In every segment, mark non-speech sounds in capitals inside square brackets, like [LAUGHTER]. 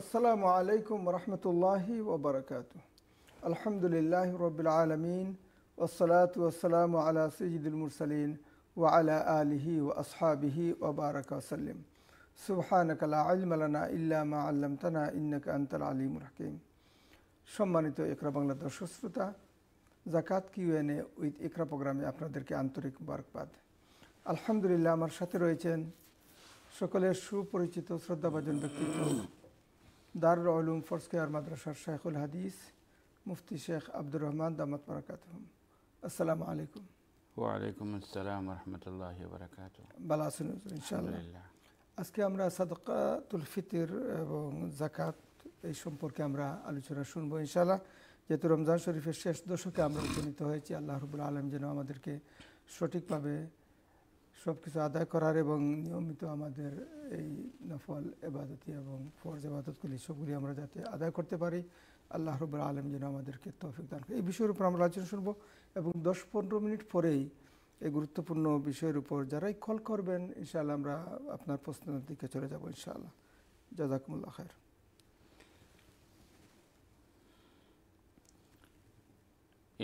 السلام عليكم ورحمة الله وبركاته الحمد لله رب العالمين والصلاة والسلام على سيد المرسلين وعلى آله وأصحابه وبارك وسلم سبحانك لا علم لنا إلا ما علمتنا إنك أنت العليم الحكيم সম্মানিত একরা বাংলা দর্শক শ্রোতা জাকাত কিউএনএ উইথ একরা প্রোগ্রামে আপনাদেরকে আন্তরিক মুবারকবাদ আলহামদুলিল্লাহ আমার সাথে রয়েছেন সকলের সুপরিচিত শ্রদ্ধাভাজন ব্যক্তিত্ব দারুল উলুম ফরসকেয়ার মাদ্রাসার শাহুল হাদিস মুফতি শেখ আব্দুর রহমান দামাত বারাকাত আসসালামু আলাইকুম ওয়ালাইকুম আসসালাম রহমতুল্লাহ বারাকাত ভালো আছেন ইনশাআল্লাহ আজকে আমরা সাদকাতুল ফিতির এবং জাকাত এই সম্পর্কে আমরা আলোচনা শুনবো ইনশাআল্লাহ যেহেতু রমজান শরীফের শেষ দশকে আমরা উপনীত হয়েছি আল্লাহ রবুল আলম যেন আমাদেরকে সঠিকভাবে সব কিছু আদায় করার এবং নিয়মিত আমাদের এই নফল এবাদতি এবং ফরজ এবাদতগুলি সবগুলি আমরা যাতে আদায় করতে পারি আল্লাহ রবুল আলম যেন আমাদেরকে তৌফিক দান এই বিষয়ের উপর আমরা আলোচনা শুনব এবং দশ পনেরো মিনিট পরেই এই গুরুত্বপূর্ণ বিষয়ের উপর যারাই কল করবেন ইনশাআল্লাহ আমরা আপনার প্রশ্নের দিকে চলে যাব ইনশাআল্লাহ জাজাকুমুল্লা খায়ের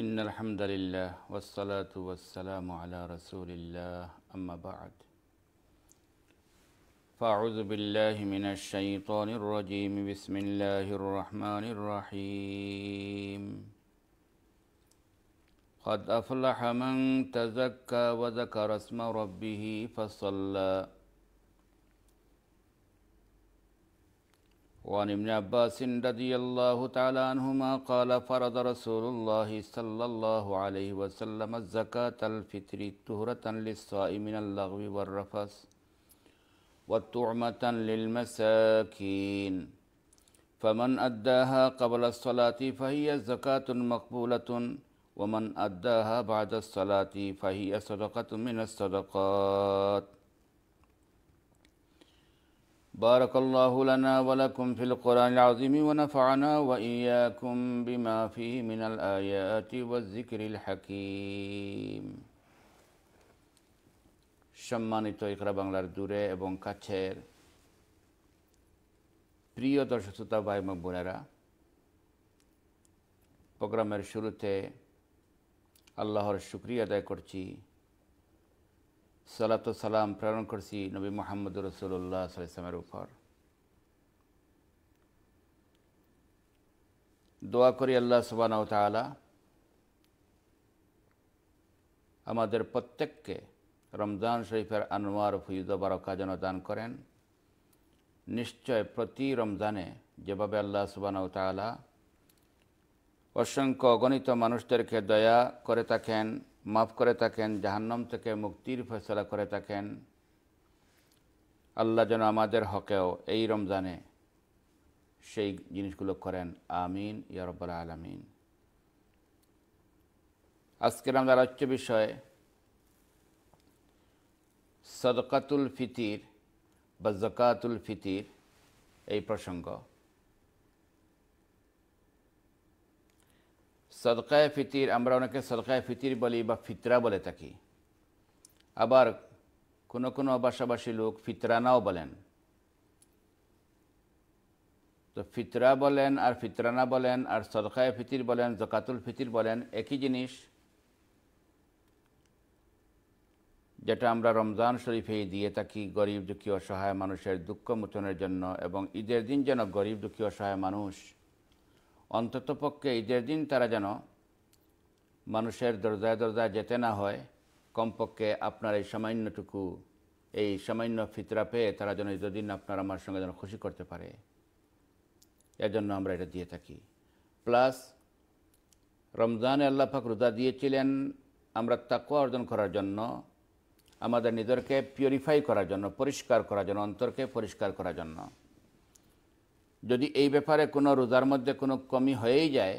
ইন্নাল হামদালিল্লাহ ওয়াসালাতু ওয়াসালামু আলা রাসূলিল্লাহ أما بعد فأعوذ بالله من الشيطان الرجيم بسم الله الرحمن الرحيم قد أفلح من تزكى وذكر اسم ربه فصلى وعن ابن عباس رضي الله تعالى عنهما قال فرض رسول الله صلى الله عليه وسلم الزكاة الفطر طهرة للصائم من اللغو والرفث وطعمة للمساكين فمن أداها قبل الصلاة فهي زكاة مقبولة ومن أداها بعد الصلاة فهي صدقة من الصدقات بارك الله لنا ولكم في القرآن العظيم ونفعنا وإياكم بما فيه من الآيات والذكر الحكيم সম্মানিত ইকরা বাংলার দূরে এবং কাছের প্রিয় দর্শক শ্রোতা ভাই এবং বোনেরা প্রোগ্রামের শুরুতে আল্লাহর শুক্রিয়া আদায় করছি সালাত সালাম প্রেরণ করছি নবী মোহাম্মদ রসুল্লাহ সাল্লামের উপর দোয়া করি আল্লাহ সবান তালা আমাদের প্রত্যেককে রমজান শরীফের আনোয়ার ফুজ বারকা যেন দান করেন নিশ্চয় প্রতি রমজানে যেভাবে আল্লাহ সুবাহ তালা অসংখ্য অগণিত মানুষদেরকে দয়া করে থাকেন মাফ করে থাকেন জাহান্নাম থেকে মুক্তির ফেসলা করে থাকেন আল্লাহ যেন আমাদের হকেও এই রমজানে সেই জিনিসগুলো করেন আমিন ইয়ারব্বাল আলামিন আজকের আমাদের আলোচ্য বিষয় সদকাতুল ফিতির বা জকাতুল ফিতির এই প্রসঙ্গ সদকায় ফিতির আমরা অনেকে সদকায় ফিতির বলি বা ফিতরা বলে থাকি আবার কোনো কোনো বাসাবাসী লোক ফিতরানাও বলেন তো ফিতরা বলেন আর ফিতরানা বলেন আর সদকায় ফিতির বলেন জকাতুল ফিতির বলেন একই জিনিস যেটা আমরা রমজান শরীফে দিয়ে থাকি গরিব দুঃখী অসহায় মানুষের দুঃখ মোচনের জন্য এবং ঈদের দিন যেন গরিব দুঃখী অসহায় মানুষ অন্ততপক্ষে ঈদের দিন তারা যেন মানুষের দরজায় দরজায় যেতে না হয় কমপক্ষে আপনার এই সামান্যটুকু এই সামান্য ফিতরা পেয়ে তারা যেন ঈদের দিন আপনার আমার সঙ্গে যেন খুশি করতে পারে এজন্য আমরা এটা দিয়ে থাকি প্লাস রমজানে আল্লাহাক রোজা দিয়েছিলেন আমরা তাকুয়া অর্জন করার জন্য আমাদের নিজেরকে পিউরিফাই করার জন্য পরিষ্কার করার জন্য অন্তরকে পরিষ্কার করার জন্য যদি এই ব্যাপারে কোনো রোজার মধ্যে কোনো কমি হয়েই যায়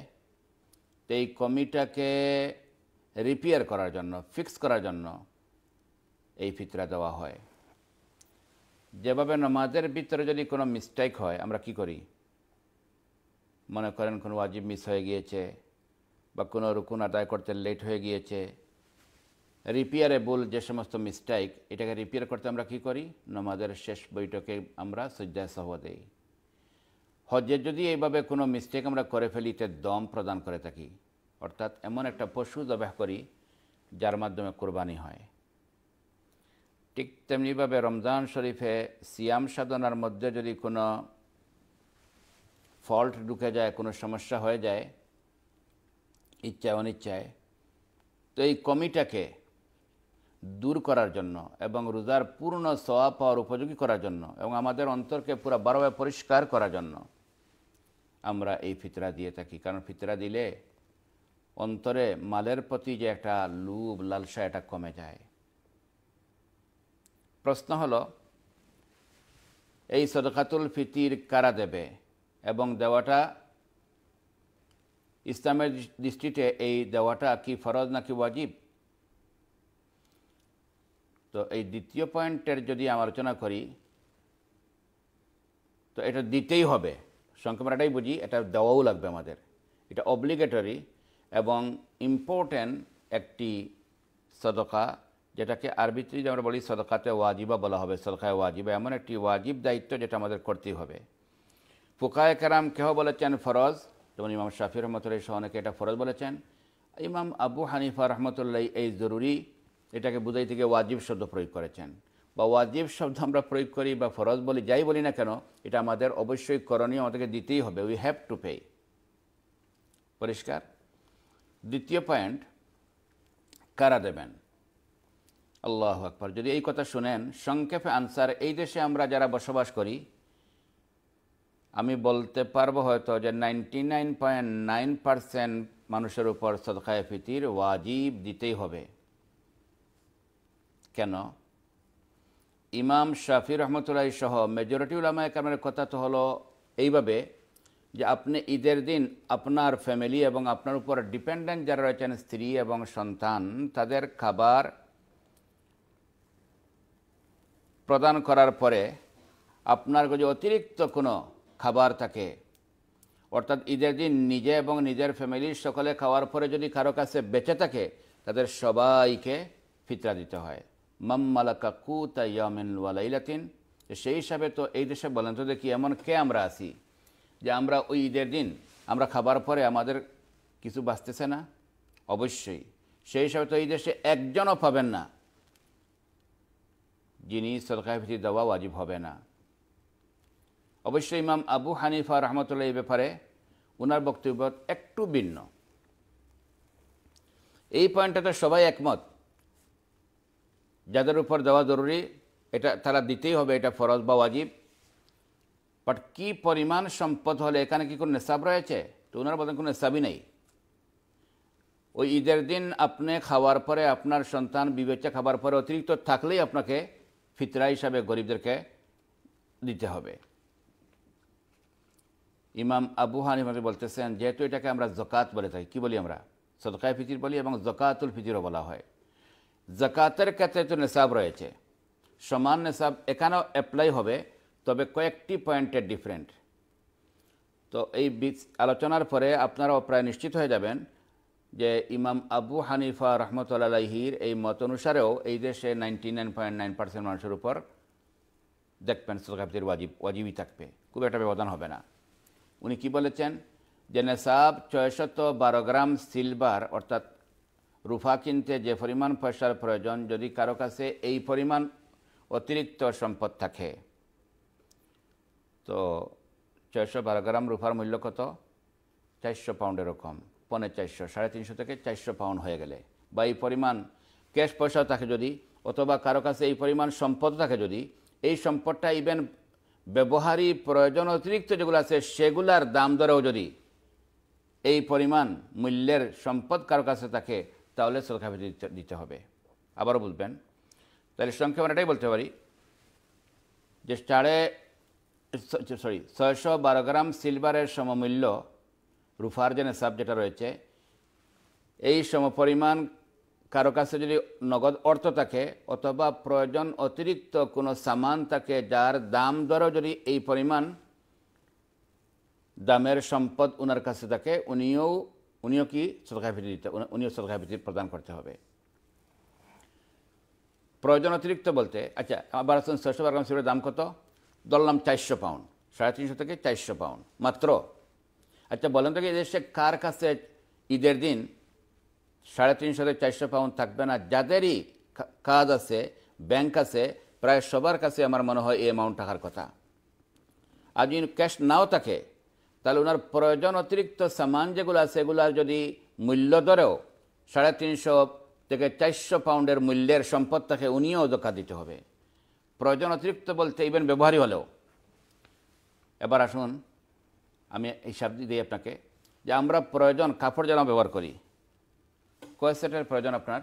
তো এই কমিটাকে রিপেয়ার করার জন্য ফিক্স করার জন্য এই ফিতরা দেওয়া হয় যেভাবে নমাজের ভিতরে যদি কোনো মিস্টেক হয় আমরা কি করি মনে করেন কোনো ওয়াজিব মিস হয়ে গিয়েছে বা কোনো রুকুন আদায় করতে লেট হয়ে গিয়েছে রিপেয়ারেবল যে সমস্ত মিস্টেক এটাকে রিপেয়ার করতে আমরা কি করি নমাজের শেষ বৈঠকে আমরা সজ্জায় সহ দেই হজে যদি এইভাবে কোনো মিস্টেক আমরা করে ফেলি তে দম প্রদান করে থাকি অর্থাৎ এমন একটা পশু জবাহ করি যার মাধ্যমে কোরবানি হয় ঠিক তেমনিভাবে রমজান শরীফে সিয়াম সাধনার মধ্যে যদি কোনো ফল্ট ঢুকে যায় কোনো সমস্যা হয়ে যায় ইচ্ছায় অনিচ্ছায় তো এই কমিটাকে দূর করার জন্য এবং রোজার পূর্ণ সওয়া পাওয়ার উপযোগী করার জন্য এবং আমাদের অন্তরকে পুরো বারোভাবে পরিষ্কার করার জন্য আমরা এই ফিতরা দিয়ে থাকি কারণ ফিতরা দিলে অন্তরে মালের প্রতি যে একটা লুভ লালসা এটা কমে যায় প্রশ্ন হলো এই সদকাতুল ফিতির কারা দেবে এবং দেওয়াটা ইসলামের দৃষ্টিতে এই দেওয়াটা কি ফরজ নাকি ওয়াজিব তো এই দ্বিতীয় পয়েন্টের যদি আমি আলোচনা করি তো এটা দিতেই হবে সংক্রমণটাই বুঝি এটা দেওয়াও লাগবে আমাদের এটা অব্লিগেটরি এবং ইম্পর্ট্যান্ট একটি সদকা যেটাকে আরবিতে আমরা বলি সদকাতে ওয়াজিবা বলা হবে সদকায় ওয়াজিবা এমন একটি ওয়াজিব দায়িত্ব যেটা আমাদের করতেই হবে ফুকায় কেরাম কেহ বলেছেন ফরজ যেমন ইমাম শাফি রহমতুল্লাহ সহ অনেকে এটা ফরজ বলেছেন ইমাম আবু হানিফা রহমতুল্লাহ এই জরুরি এটাকে বুঝাই থেকে ওয়াজিব শব্দ প্রয়োগ করেছেন বা ওয়াজিব শব্দ আমরা প্রয়োগ করি বা ফরজ বলি যাই বলি না কেন এটা আমাদের অবশ্যই করণীয় আমাদেরকে দিতেই হবে উই হ্যাভ টু পে পরিষ্কার দ্বিতীয় পয়েন্ট কারা দেবেন আল্লাহ আকবর যদি এই কথা শুনেন সংক্ষেপে আনসার এই দেশে আমরা যারা বসবাস করি আমি বলতে পারবো হয়তো যে ninety nine point nine percent মানুষের উপর সদকায় ফিতির ওয়াজিব দিতেই হবে কেন ইমাম শাফি রহমতুল্লাহ সহ মেজরিটি উলামায় একামের কথা তো হলো এইভাবে যে আপনি ঈদের দিন আপনার ফ্যামিলি এবং আপনার উপর ডিপেন্ডেন্ট যারা রয়েছেন স্ত্রী এবং সন্তান তাদের খাবার প্রদান করার পরে আপনার যদি অতিরিক্ত কোনো খাবার থাকে অর্থাৎ ঈদের দিন নিজে এবং নিজের ফ্যামিলির সকলে খাওয়ার পরে যদি কারো কাছে বেঁচে থাকে তাদের সবাইকে ফিতরা দিতে হয় মাম্মালাকা কু তাইয়ামিন ওয়ালাইলাতিন সেই হিসাবে তো এই দেশে বলেন তো দেখি এমন কে আমরা আছি যে আমরা ওই ঈদের দিন আমরা খাবার পরে আমাদের কিছু বাঁচতেছে না অবশ্যই সেই হিসাবে তো এই দেশে একজনও পাবেন না যিনি সরকারি দেওয়া ওয়াজিব হবে না অবশ্যই ইমাম আবু হানিফা রহমতুল্লাহ এই ব্যাপারে ওনার বক্তব্য একটু ভিন্ন এই পয়েন্টটা তো সবাই একমত যাদের উপর দেওয়া জরুরি এটা তারা দিতেই হবে এটা ফরজ বা ওয়াজিব বাট কি পরিমাণ সম্পদ হলে এখানে কি কোনো নেশাব রয়েছে তো ওনারা বলেন কোনো নেশাবই নেই ওই ঈদের দিন আপনি খাওয়ার পরে আপনার সন্তান বিবেচা খাবার পরে অতিরিক্ত থাকলেই আপনাকে ফিতরা হিসাবে গরিবদেরকে দিতে হবে ইমাম আবু হানিমাকে বলতেছেন যেহেতু এটাকে আমরা জকাত বলে থাকি কী বলি আমরা সদকায় ফিতির বলি এবং জকাতুল ফিতিরও বলা হয় জাকাতের ক্ষেত্রে তো নেশাব রয়েছে সমান নেশাব এখানেও অ্যাপ্লাই হবে তবে কয়েকটি পয়েন্টে ডিফারেন্ট তো এই আলোচনার পরে আপনারাও প্রায় নিশ্চিত হয়ে যাবেন যে ইমাম আবু হানিফা রহমতুল্লাহির এই মত অনুসারেও এই দেশে ninety nine point nine percent মানুষের উপর দেখবেন সদকাবতির ওয়াজিব ওয়াজিবই থাকবে খুব একটা ব্যবধান হবে না উনি কি বলেছেন যে নেশাব ছয়শত বারো গ্রাম সিলভার অর্থাৎ রুফা কিনতে যে পরিমাণ পয়সার প্রয়োজন যদি কারো কাছে এই পরিমাণ অতিরিক্ত সম্পদ থাকে তো চারশো বারো গ্রাম রুফার মূল্য কত চারশো পাউন্ডের কম পনে চারশো সাড়ে তিনশো থেকে চারশো পাউন্ড হয়ে গেলে বা এই পরিমাণ ক্যাশ পয়সা থাকে যদি অথবা কারো কাছে এই পরিমাণ সম্পদ থাকে যদি এই সম্পদটা ইভেন ব্যবহারী প্রয়োজন অতিরিক্ত যেগুলো আছে সেগুলার দাম দরেও যদি এই পরিমাণ মূল্যের সম্পদ কারো কাছে থাকে তাহলে সদকা ফিতর দিতে হবে আবারও বুঝবেন তাহলে সংক্ষেপ আমরা এটাই বলতে পারি যে সাড়ে সরি ছয়শো বারো গ্রাম সিলভারের সমমূল্য রুফার যে নেশাব যেটা রয়েছে এই সমপরিমাণ কারো কাছে যদি নগদ অর্থ থাকে অথবা প্রয়োজন অতিরিক্ত কোনো সামান থাকে যার দাম দরও যদি এই পরিমাণ দামের সম্পদ ওনার কাছে থাকে উনিও উনিও কি সদকা ভিত্তি দিতে উনিও সদকা ভিত্তি প্রদান করতে হবে প্রয়োজন অতিরিক্ত বলতে আচ্ছা আবার আসুন ছয়শো গ্রাম দাম কত ধরলাম চারশো পাউন্ড সাড়ে তিনশো থেকে চারশো পাউন্ড মাত্র আচ্ছা বলেন তো কি এদেশে কার কাছে ঈদের দিন সাড়ে তিনশো থেকে চারশো পাউন্ড থাকবে না যাদেরই কাজ আছে ব্যাংক আছে প্রায় সবার কাছে আমার মনে হয় এই অ্যামাউন্ট টাকার কথা আর যদি ক্যাশ নাও থাকে তাহলে ওনার প্রয়োজন অতিরিক্ত সামান যেগুলো আছে সেগুলার যদি মূল্য দরেও সাড়ে তিনশো থেকে চারশো পাউন্ডের মূল্যের সম্পদ তাকে উনিও দোকা দিতে হবে প্রয়োজন অতিরিক্ত বলতে ইভেন ব্যবহারই হলেও এবার আসুন আমি হিসাব দিই আপনাকে যে আমরা প্রয়োজন কাপড় জামা ব্যবহার করি কয় সেটের প্রয়োজন আপনার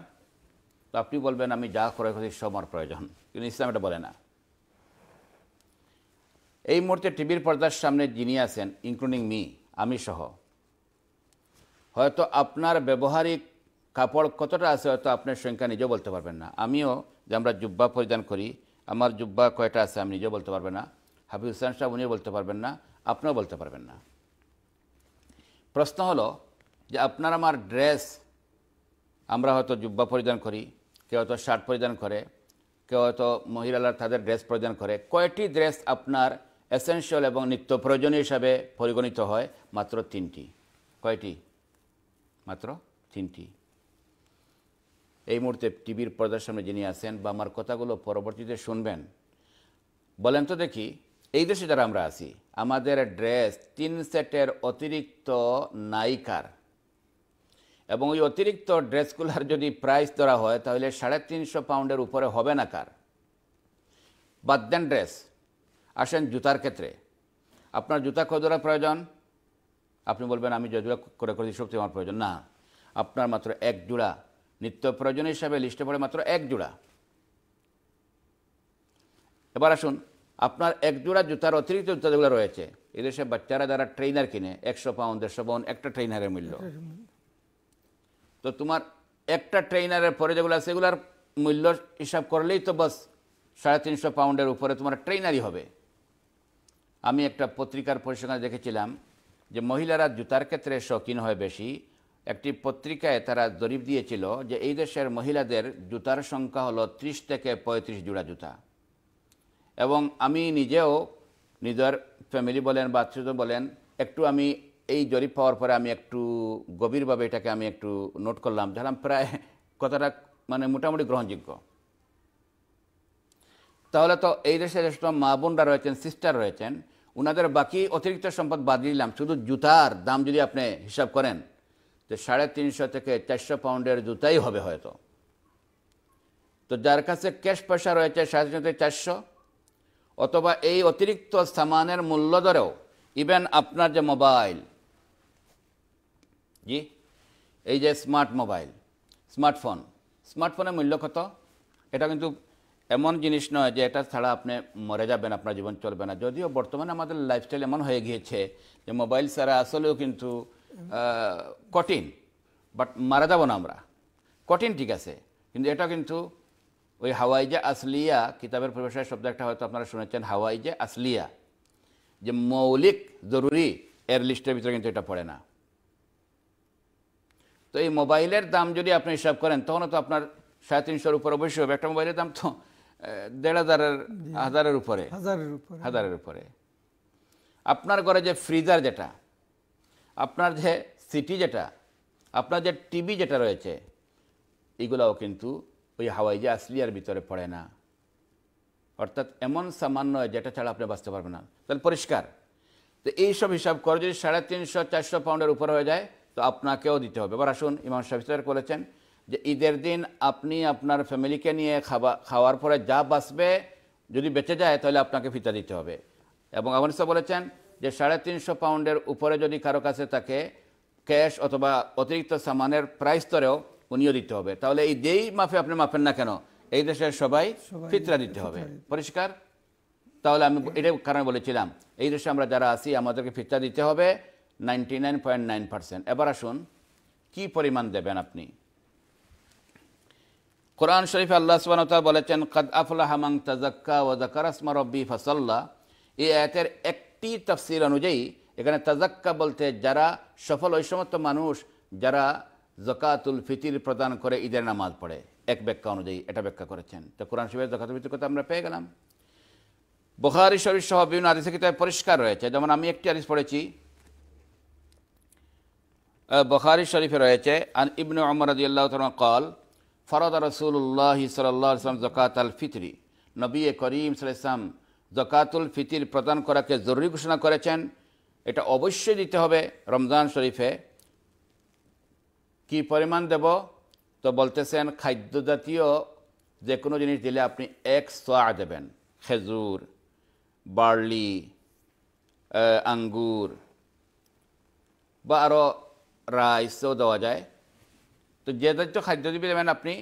তো আপনি বলবেন আমি যা ক্রয় করি সব আমার প্রয়োজন কিন্তু ইসলাম এটা বলে না এই মুহূর্তে টিভির পর্দার সামনে যিনি আছেন ইনক্লুডিং মি আমি সহ হয়তো আপনার ব্যবহারিক কাপড় কতটা আছে হয়তো আপনার সংখ্যা নিজেও বলতে পারবেন না আমিও যে আমরা জুব্বা পরিধান করি আমার জুব্বা কয়টা আছে আমি নিজেও বলতে পারবেন না হাফিজ হুসেন সাহেব উনিও বলতে পারবেন না আপনিও বলতে পারবেন না প্রশ্ন হলো যে আপনার আমার ড্রেস আমরা হয়তো জুব্বা পরিধান করি কেউ হয়তো শার্ট পরিধান করে কেউ হয়তো মহিলারা তাদের ড্রেস পরিধান করে কয়টি ড্রেস আপনার এসেনশিয়াল এবং নিত্য প্রয়োজনীয় হিসাবে পরিগণিত হয় মাত্র তিনটি কয়টি মাত্র তিনটি এই মুহূর্তে টিভির পর্দার সামনে যিনি আছেন বা আমার কথাগুলো পরবর্তীতে শুনবেন বলেন তো দেখি এই দেশে যারা আমরা আছি আমাদের ড্রেস তিন সেটের অতিরিক্ত নায়িকার এবং ওই অতিরিক্ত ড্রেসগুলার যদি প্রাইস ধরা হয় তাহলে সাড়ে তিনশো পাউন্ডের উপরে হবে না কার বাদ দেন ড্রেস আসেন জুতার ক্ষেত্রে আপনার জুতা কতটা প্রয়োজন আপনি বলবেন আমি জোড়া করে করে সত্যি আমার প্রয়োজন না আপনার মাত্র এক জোড়া নিত্য প্রয়োজন হিসাবে লিস্টে পড়ে মাত্র এক জোড়া এবার আসুন আপনার এক জোড়া জুতার অতিরিক্ত জুতা যেগুলো রয়েছে এদেশে বাচ্চারা যারা ট্রেনার কিনে একশো পাউন্ড দেড়শো পাউন্ড একটা ট্রেনারের মূল্য তো তোমার একটা ট্রেনারের পরে যেগুলো সেগুলার মূল্য হিসাব করলেই তো বাস সাড়ে তিনশো পাউন্ডের উপরে তোমার ট্রেনারই হবে আমি একটা পত্রিকার পরিসংখ্যান দেখেছিলাম যে মহিলারা জুতার ক্ষেত্রে শৌখিন হয় বেশি একটি পত্রিকায় তারা জরিপ দিয়েছিল যে এই দেশের মহিলাদের জুতার সংখ্যা হলো ত্রিশ থেকে পঁয়ত্রিশ জোড়া জুতা এবং আমি নিজেও নিজের ফ্যামিলি বলেন বা বলেন একটু আমি এই জরিপ পাওয়ার পরে আমি একটু গভীরভাবে এটাকে আমি একটু নোট করলাম ধরলাম প্রায় কথাটা মানে মোটামুটি গ্রহণযোগ্য তাহলে তো এই দেশে যেসব মা বোনরা রয়েছেন সিস্টার রয়েছেন ওনাদের বাকি অতিরিক্ত সম্পদ বাদ দিলাম শুধু জুতার দাম যদি আপনি হিসাব করেন তো সাড়ে তিনশো থেকে চারশো পাউন্ডের জুতাই হবে হয়তো তো যার কাছে ক্যাশ পয়সা রয়েছে সাড়ে তিনশো থেকে চারশো অথবা এই অতিরিক্ত সামানের মূল্য ধরেও ইভেন আপনার যে মোবাইল জি এই যে স্মার্ট মোবাইল স্মার্টফোন স্মার্টফোনের মূল্য কত এটা কিন্তু এমন জিনিস নয় যে এটা ছাড়া আপনি মরে যাবেন আপনার জীবন চলবে না যদিও বর্তমানে আমাদের লাইফস্টাইল এমন হয়ে গিয়েছে যে মোবাইল ছাড়া আসলেও কিন্তু কঠিন বাট মারা যাব না আমরা কঠিন ঠিক আছে কিন্তু এটা কিন্তু ওই হাওয়াইজা আসলিয়া কিতাবের পরিভাষায় শব্দ একটা হয়তো আপনারা শুনেছেন হাওয়াইজা আসলিয়া যে মৌলিক জরুরি এর লিস্টের ভিতরে কিন্তু এটা পড়ে না তো এই মোবাইলের দাম যদি আপনি হিসাব করেন তখন তো আপনার সাড়ে তিনশোর উপর অবশ্যই হবে একটা মোবাইলের দাম তো দেড় হাজারের হাজারের উপরে হাজারের উপরে হাজারের উপরে আপনার ঘরে যে ফ্রিজার যেটা আপনার যে সিটি যেটা আপনার যে টিভি যেটা রয়েছে এগুলাও কিন্তু ওই হাওয়াই যে আসলিয়ার ভিতরে পড়ে না অর্থাৎ এমন সামান্য যেটা ছাড়া আপনি বাঁচতে পারবেন না তাহলে পরিষ্কার তো এইসব হিসাব করে যদি সাড়ে তিনশো চারশো পাউন্ডের উপর হয়ে যায় তো আপনাকেও দিতে হবে এবার আসুন ইমাম সাহেব বলেছেন যে ঈদের দিন আপনি আপনার ফ্যামিলিকে নিয়ে খাবার খাওয়ার পরে যা বাঁচবে যদি বেঁচে যায় তাহলে আপনাকে ফিতা দিতে হবে এবং সব বলেছেন যে সাড়ে তিনশো পাউন্ডের উপরে যদি কারো কাছে তাকে ক্যাশ অথবা অতিরিক্ত সামানের প্রাইস স্তরেও উনিও দিতে হবে তাহলে এই যেই মাফে আপনি মাফেন না কেন এই দেশের সবাই ফিতরা দিতে হবে পরিষ্কার তাহলে আমি এটাই কারণে বলেছিলাম এই দেশে আমরা যারা আছি আমাদেরকে ফিতরা দিতে হবে ninety nine point nine percent এবার আসুন কী পরিমাণ দেবেন আপনি কোরআন শরীফ আল্লাহ সুবাহ বলেছেন কাদ আফলাহ হামাং তাজাক্কা ও জাকারাসমা রব্বি ফাসাল্লাহ এই আয়াতের একটি তফসিল অনুযায়ী এখানে তাজাক্কা বলতে যারা সফল ওই সমস্ত মানুষ যারা জকাতুল ফিতির প্রদান করে ঈদের নামাজ পড়ে এক ব্যাখ্যা অনুযায়ী এটা ব্যাখ্যা করেছেন তো কোরআন শরীফের জকাতুল ফিতির কথা আমরা পেয়ে গেলাম বুখারি শরীফ সহ বিভিন্ন আদেশে কিতাবে পরিষ্কার রয়েছে যেমন আমি একটি আদিস পড়েছি বখারি শরীফে রয়েছে আন ইবনু অমর আল্লাহ কল ফরদ রসুল্লাহ সাল্লাম জকাত আল ফিতরি নবী করিম সাল্লাম জকাতুল ফিতির প্রদান করাকে জরুরি ঘোষণা করেছেন এটা অবশ্যই দিতে হবে রমজান শরীফে কি পরিমাণ দেব তো বলতেছেন খাদ্য জাতীয় যে কোনো জিনিস দিলে আপনি এক সোয়া দেবেন খেজুর বার্লি আঙ্গুর বা আরও রাইসও দেওয়া যায় তো যে দায়িত্ব খাদ্য দেবেন আপনি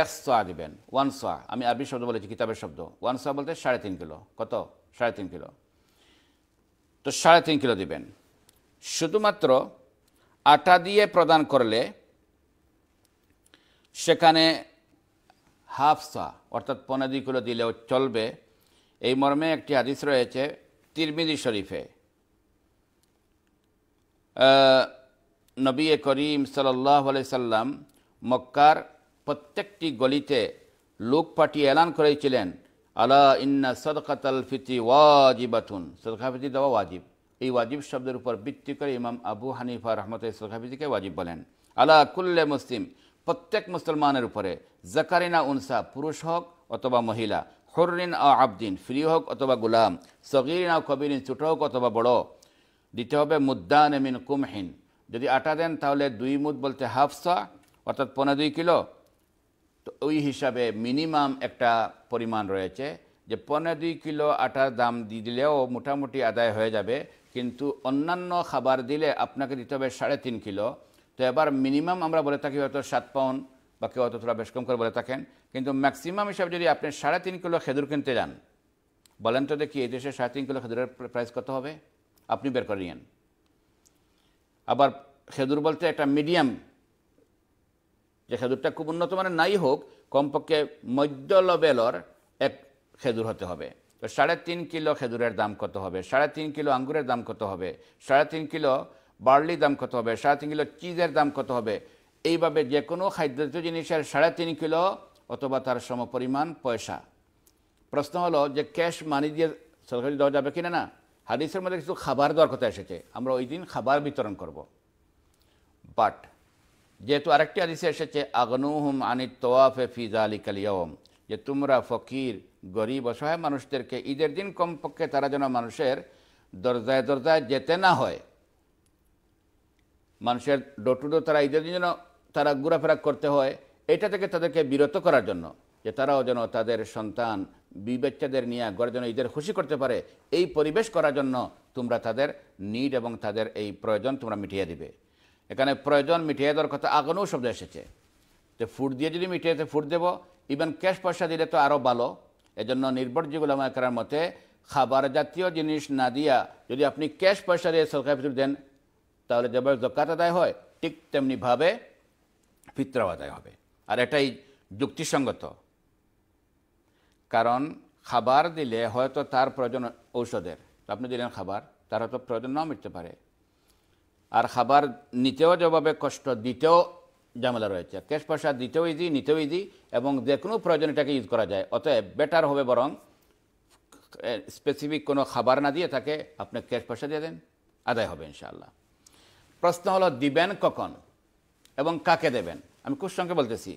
এক সোয়া দিবেন ওয়ান সোয়া আমি আরবি শব্দ বলেছি কিতাবের শব্দ ওয়ান সোয়া বলতে সাড়ে তিন কিলো কত সাড়ে তিন কিলো তো সাড়ে তিন কিলো দিবেন শুধুমাত্র আটা দিয়ে প্রদান করলে সেখানে হাফ সোয়া অর্থাৎ পনেরো দুই কিলো দিলেও চলবে এই মর্মে একটি হাদিস রয়েছে তিরমিদি শরীফে নবী করিম সাল্লাহ সাল্লাম মক্কার প্রত্যেকটি গলিতে লোক পাঠিয়ে এলান করেছিলেন আলা ইন্না সদকাতাল ফিতি ওয়াজিবাতুন সদকা ফিতি দেওয়া ওয়াজিব এই ওয়াজিব শব্দের উপর ভিত্তি করে ইমাম আবু হানিফা রহমত সদকা ফিতিকে ওয়াজিব বলেন আলা কুল্লে মুসলিম প্রত্যেক মুসলমানের উপরে জাকারিনা উনসা পুরুষ হোক অথবা মহিলা হরিন আ আবদিন ফ্রি হোক অথবা গুলাম সগিরিন আ কবিরিন ছোট হোক অথবা বড় দিতে হবে মুদ্দান এমিন কুমহিন যদি আটা দেন তাহলে দুই মুদ বলতে হাফসা অর্থাৎ পনেরো দুই কিলো তো ওই হিসাবে মিনিমাম একটা পরিমাণ রয়েছে যে পনেরো দুই কিলো আটার দাম দিয়ে দিলেও মোটামুটি আদায় হয়ে যাবে কিন্তু অন্যান্য খাবার দিলে আপনাকে দিতে হবে সাড়ে তিন কিলো তো এবার মিনিমাম আমরা বলে থাকি হয়তো সাত পাউন্ড বা কেউ হয়তো থোড়া বেশ কম করে বলে থাকেন কিন্তু ম্যাক্সিমাম হিসাবে যদি আপনি সাড়ে তিন কিলো খেজুর কিনতে যান বলেন তো দেখি এই দেশে সাড়ে তিন কিলো খেজুরের প্রাইস কত হবে আপনি বের করে নিন আবার খেজুর বলতে একটা মিডিয়াম যে খেজুরটা খুব উন্নত মানের নাই হোক কমপক্ষে মধ্য লবেলর এক খেজুর হতে হবে তো সাড়ে তিন কিলো খেজুরের দাম কত হবে সাড়ে তিন কিলো আঙ্গুরের দাম কত হবে সাড়ে তিন কিলো বার্লির দাম কত হবে সাড়ে তিন কিলো চিজের দাম কত হবে এইভাবে যে কোনো খাদ্যজাতীয় জিনিসের সাড়ে তিন কিলো অথবা তার সমপরিমাণ পয়সা প্রশ্ন হলো যে ক্যাশ মানি দিয়ে সরকারি দেওয়া যাবে কিনা না হাদিসের মধ্যে কিছু খাবার দেওয়ার কথা এসেছে আমরা ওই দিন খাবার বিতরণ করব বাট যেহেতু আরেকটি হাদিসে এসেছে আগনুহুম আনি তোয়াফে ফিজা আলী কালিয়ম যে তোমরা ফকির গরিব অসহায় মানুষদেরকে ঈদের দিন কমপক্ষে তারা যেন মানুষের দরজায় দরজায় যেতে না হয় মানুষের ডোর টু তারা ঈদের দিন যেন তারা ঘোরাফেরা করতে হয় এটা থেকে তাদেরকে বিরত করার জন্য যে তারাও যেন তাদের সন্তান বি নিয়ে গড়ে যেন ঈদের খুশি করতে পারে এই পরিবেশ করার জন্য তোমরা তাদের নিড এবং তাদের এই প্রয়োজন তোমরা মিটিয়ে দিবে এখানে প্রয়োজন মিটিয়ে দেওয়ার কথা আগুনও শব্দ এসেছে তো ফুড দিয়ে যদি মিটিয়েতে ফুড দেবো ইভেন ক্যাশ পয়সা দিলে তো আরও ভালো এজন্য নির্ভরযোগ্য লামাকার মতে খাবার জাতীয় জিনিস না দিয়া যদি আপনি ক্যাশ পয়সা দিয়ে সরকার ফিতর দেন তাহলে যেভাবে জকাত আদায় হয় ঠিক তেমনিভাবে ফিতরাও আদায় হবে আর এটাই যুক্তিসঙ্গত কারণ খাবার দিলে হয়তো তার প্রয়োজন ঔষধের আপনি দিলেন খাবার তার হয়তো প্রয়োজন নাও মিটতে পারে আর খাবার নিতেও যেভাবে কষ্ট দিতেও ঝামেলা রয়েছে ক্যাশ পয়সা দিতেও ইজি নিতেও ইজি এবং যে কোনো প্রয়োজন এটাকে ইউজ করা যায় অতএব বেটার হবে বরং স্পেসিফিক কোনো খাবার না দিয়ে তাকে আপনি ক্যাশ পয়সা দিয়ে দেন আদায় হবে ইনশাআল্লাহ প্রশ্ন হলো দিবেন কখন এবং কাকে দেবেন আমি খুব সঙ্গে বলতেছি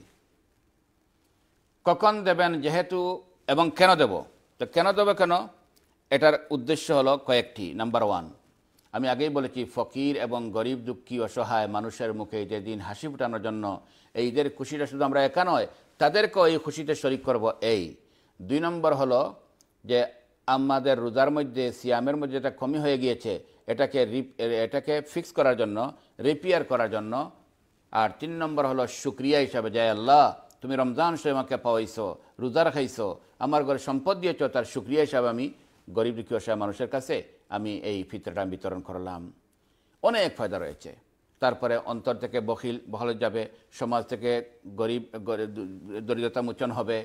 কখন দেবেন যেহেতু এবং কেন দেব তো কেন দেবে কেন এটার উদ্দেশ্য হলো কয়েকটি নাম্বার ওয়ান আমি আগেই বলেছি ফকির এবং গরিব দুঃখী অসহায় মানুষের মুখে যে দিন হাসি ফুটানোর জন্য এই খুশিটা শুধু আমরা একা নয় তাদেরকেও এই খুশিতে শরিক করব এই দুই নম্বর হলো যে আমাদের রোজার মধ্যে সিয়ামের মধ্যে যেটা কমি হয়ে গিয়েছে এটাকে রিপ এটাকে ফিক্স করার জন্য রিপেয়ার করার জন্য আর তিন নম্বর হলো শুক্রিয়া হিসাবে জয় আল্লাহ তুমি রমজান সে আমাকে পাওয়াইছো রোজা রাখাইছো আমার ঘরে সম্পদ দিয়েছ তার সুক্রিয়া হিসাবে আমি গরিব দুঃখী অসহায় মানুষের কাছে আমি এই ফিতরটা বিতরণ করলাম অনেক ফায়দা রয়েছে তারপরে অন্তর থেকে বখিল বহল যাবে সমাজ থেকে গরিব দরিদ্রতা মোচন হবে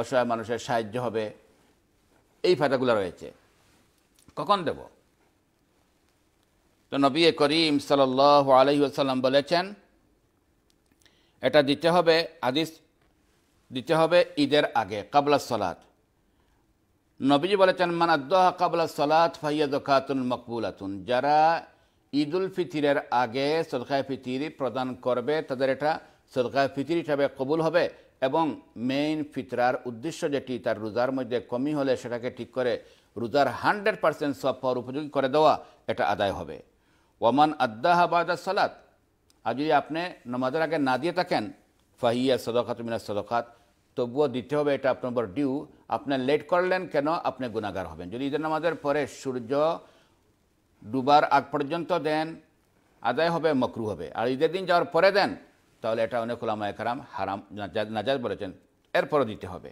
অসহায় মানুষের সাহায্য হবে এই ফায়দাগুলো রয়েছে কখন দেব তো নবী করিম সাল আলহি আসাল্লাম বলেছেন এটা দিতে হবে আদিস দিতে হবে ঈদের আগে কাবলা সলাত নবীজি বলেছেন মানাদ্দোহা কাবলা সলাত মকবুল আতুন যারা ঈদ উল ফিতিরের আগে সদকায় ফিতির প্রদান করবে তাদের এটা সদকায় ফিতির হিসাবে কবুল হবে এবং মেইন ফিতরার উদ্দেশ্য যেটি তার রোজার মধ্যে কমি হলে সেটাকে ঠিক করে রোজার হান্ড্রেড পার্সেন্ট সব পাওয়ার উপযোগী করে দেওয়া এটা আদায় হবে ওমান আদাহা বাদা সালাত আর যদি আপনি নমাজের আগে না দিয়ে থাকেন ফাহিয়া সদকাত মিনা সদকাত তবুও দিতে হবে এটা আপনার ডিউ আপনি লেট করলেন কেন আপনি গুণাগার হবেন যদি ঈদের নামাজের পরে সূর্য ডুবার আগ পর্যন্ত দেন আদায় হবে মকরু হবে আর ঈদের দিন যাওয়ার পরে দেন তাহলে এটা অনেক ওলামায় কারাম হারাম নাজাজ বলেছেন এরপরও দিতে হবে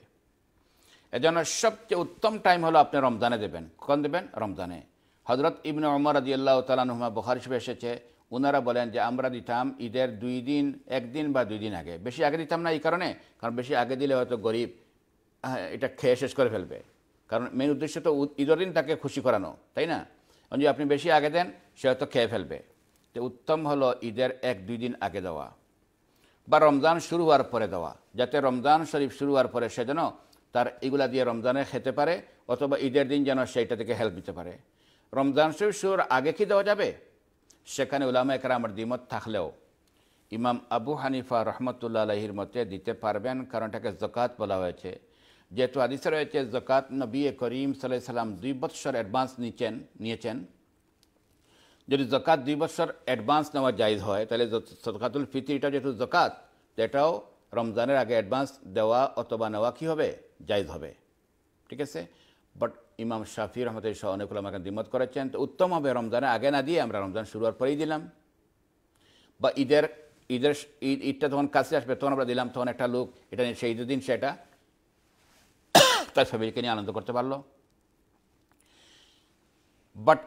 এজন্য সবচেয়ে উত্তম টাইম হলো আপনি রমজানে দেবেন কখন দেবেন রমজানে হজরত ইবনে অমর আল্লাহ রাজিয়াল্লাহ তালানহমা বহার হিসেবে এসেছে ওনারা বলেন যে আমরা দিতাম ঈদের দুই দিন একদিন বা দুই দিন আগে বেশি আগে দিতাম না এই কারণে কারণ বেশি আগে দিলে হয়তো গরিব এটা খেয়ে শেষ করে ফেলবে কারণ মেন উদ্দেশ্য তো ঈদের দিন তাকে খুশি করানো তাই না যদি আপনি বেশি আগে দেন সে হয়তো খেয়ে ফেলবে তো উত্তম হলো ঈদের এক দুই দিন আগে দেওয়া বা রমজান শুরু হওয়ার পরে দেওয়া যাতে রমজান শরীফ শুরু হওয়ার পরে সে যেন তার এগুলা দিয়ে রমজানে খেতে পারে অথবা ঈদের দিন যেন সেইটা থেকে হেল্প দিতে পারে রমজান শরীফ শুরুর আগে কি দেওয়া যাবে সেখানে উলামা একরামের দ্বিমত থাকলেও ইমাম আবু হানিফা রহমতুল্লা আলহির মতে দিতে পারবেন কারণ এটাকে জকাত বলা হয়েছে যেহেতু আদিসে রয়েছে জকাত নবী এ করিম সাল্লাহ সাল্লাম দুই বৎসর অ্যাডভান্স নিচ্ছেন নিয়েছেন যদি জকাত দুই বছর অ্যাডভান্স নেওয়া জায়জ হয় তাহলে সদকাতুল ফিতিরটা যেহেতু জকাত এটাও রমজানের আগে অ্যাডভান্স দেওয়া অথবা নেওয়া কী হবে জায়জ হবে ঠিক আছে বাট ইমাম শাফি রহমত শাহ অনেক আমাকে দিমত করেছেন তো উত্তম হবে রমজানে আগে না দিয়ে আমরা রমজান শুরু হওয়ার পরেই দিলাম বা ঈদের ঈদের ঈদ ঈদটা তখন কাছে আসবে তখন আমরা দিলাম তখন একটা লোক এটা নিয়ে সেই দিন সেটা [COUGHS] তার ফ্যামিলিকে নিয়ে আনন্দ করতে পারলো বাট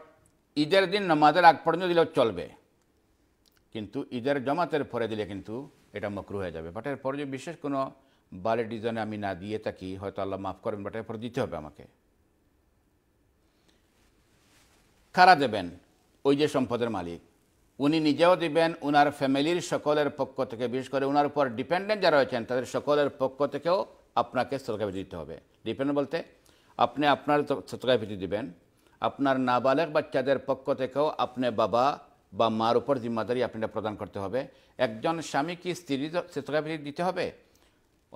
ঈদের দিন নমাজের আগ পর্যন্ত দিলেও চলবে কিন্তু ঈদের জমাতের পরে দিলে কিন্তু এটা মকরু হয়ে যাবে বাট এরপর যে বিশেষ কোনো বালে ডিজাইনে আমি না দিয়ে থাকি হয়তো আল্লাহ মাফ করবেন বাট এরপর দিতে হবে আমাকে কারা দেবেন ওই যে সম্পদের মালিক উনি নিজেও দিবেন ওনার ফ্যামিলির সকলের পক্ষ থেকে বিশেষ করে ওনার উপর ডিপেন্ডেন্ট যারা রয়েছেন তাদের সকলের পক্ষ থেকেও আপনাকে সদকা দিতে হবে ডিপেন্ডেন্ট বলতে আপনি আপনার সদকা দিবেন আপনার নাবালেক বাচ্চাদের পক্ষ থেকেও আপনি বাবা বা মার উপর জিম্মাদারি আপনাকে প্রদান করতে হবে একজন স্বামী কি স্ত্রী সদকা দিতে হবে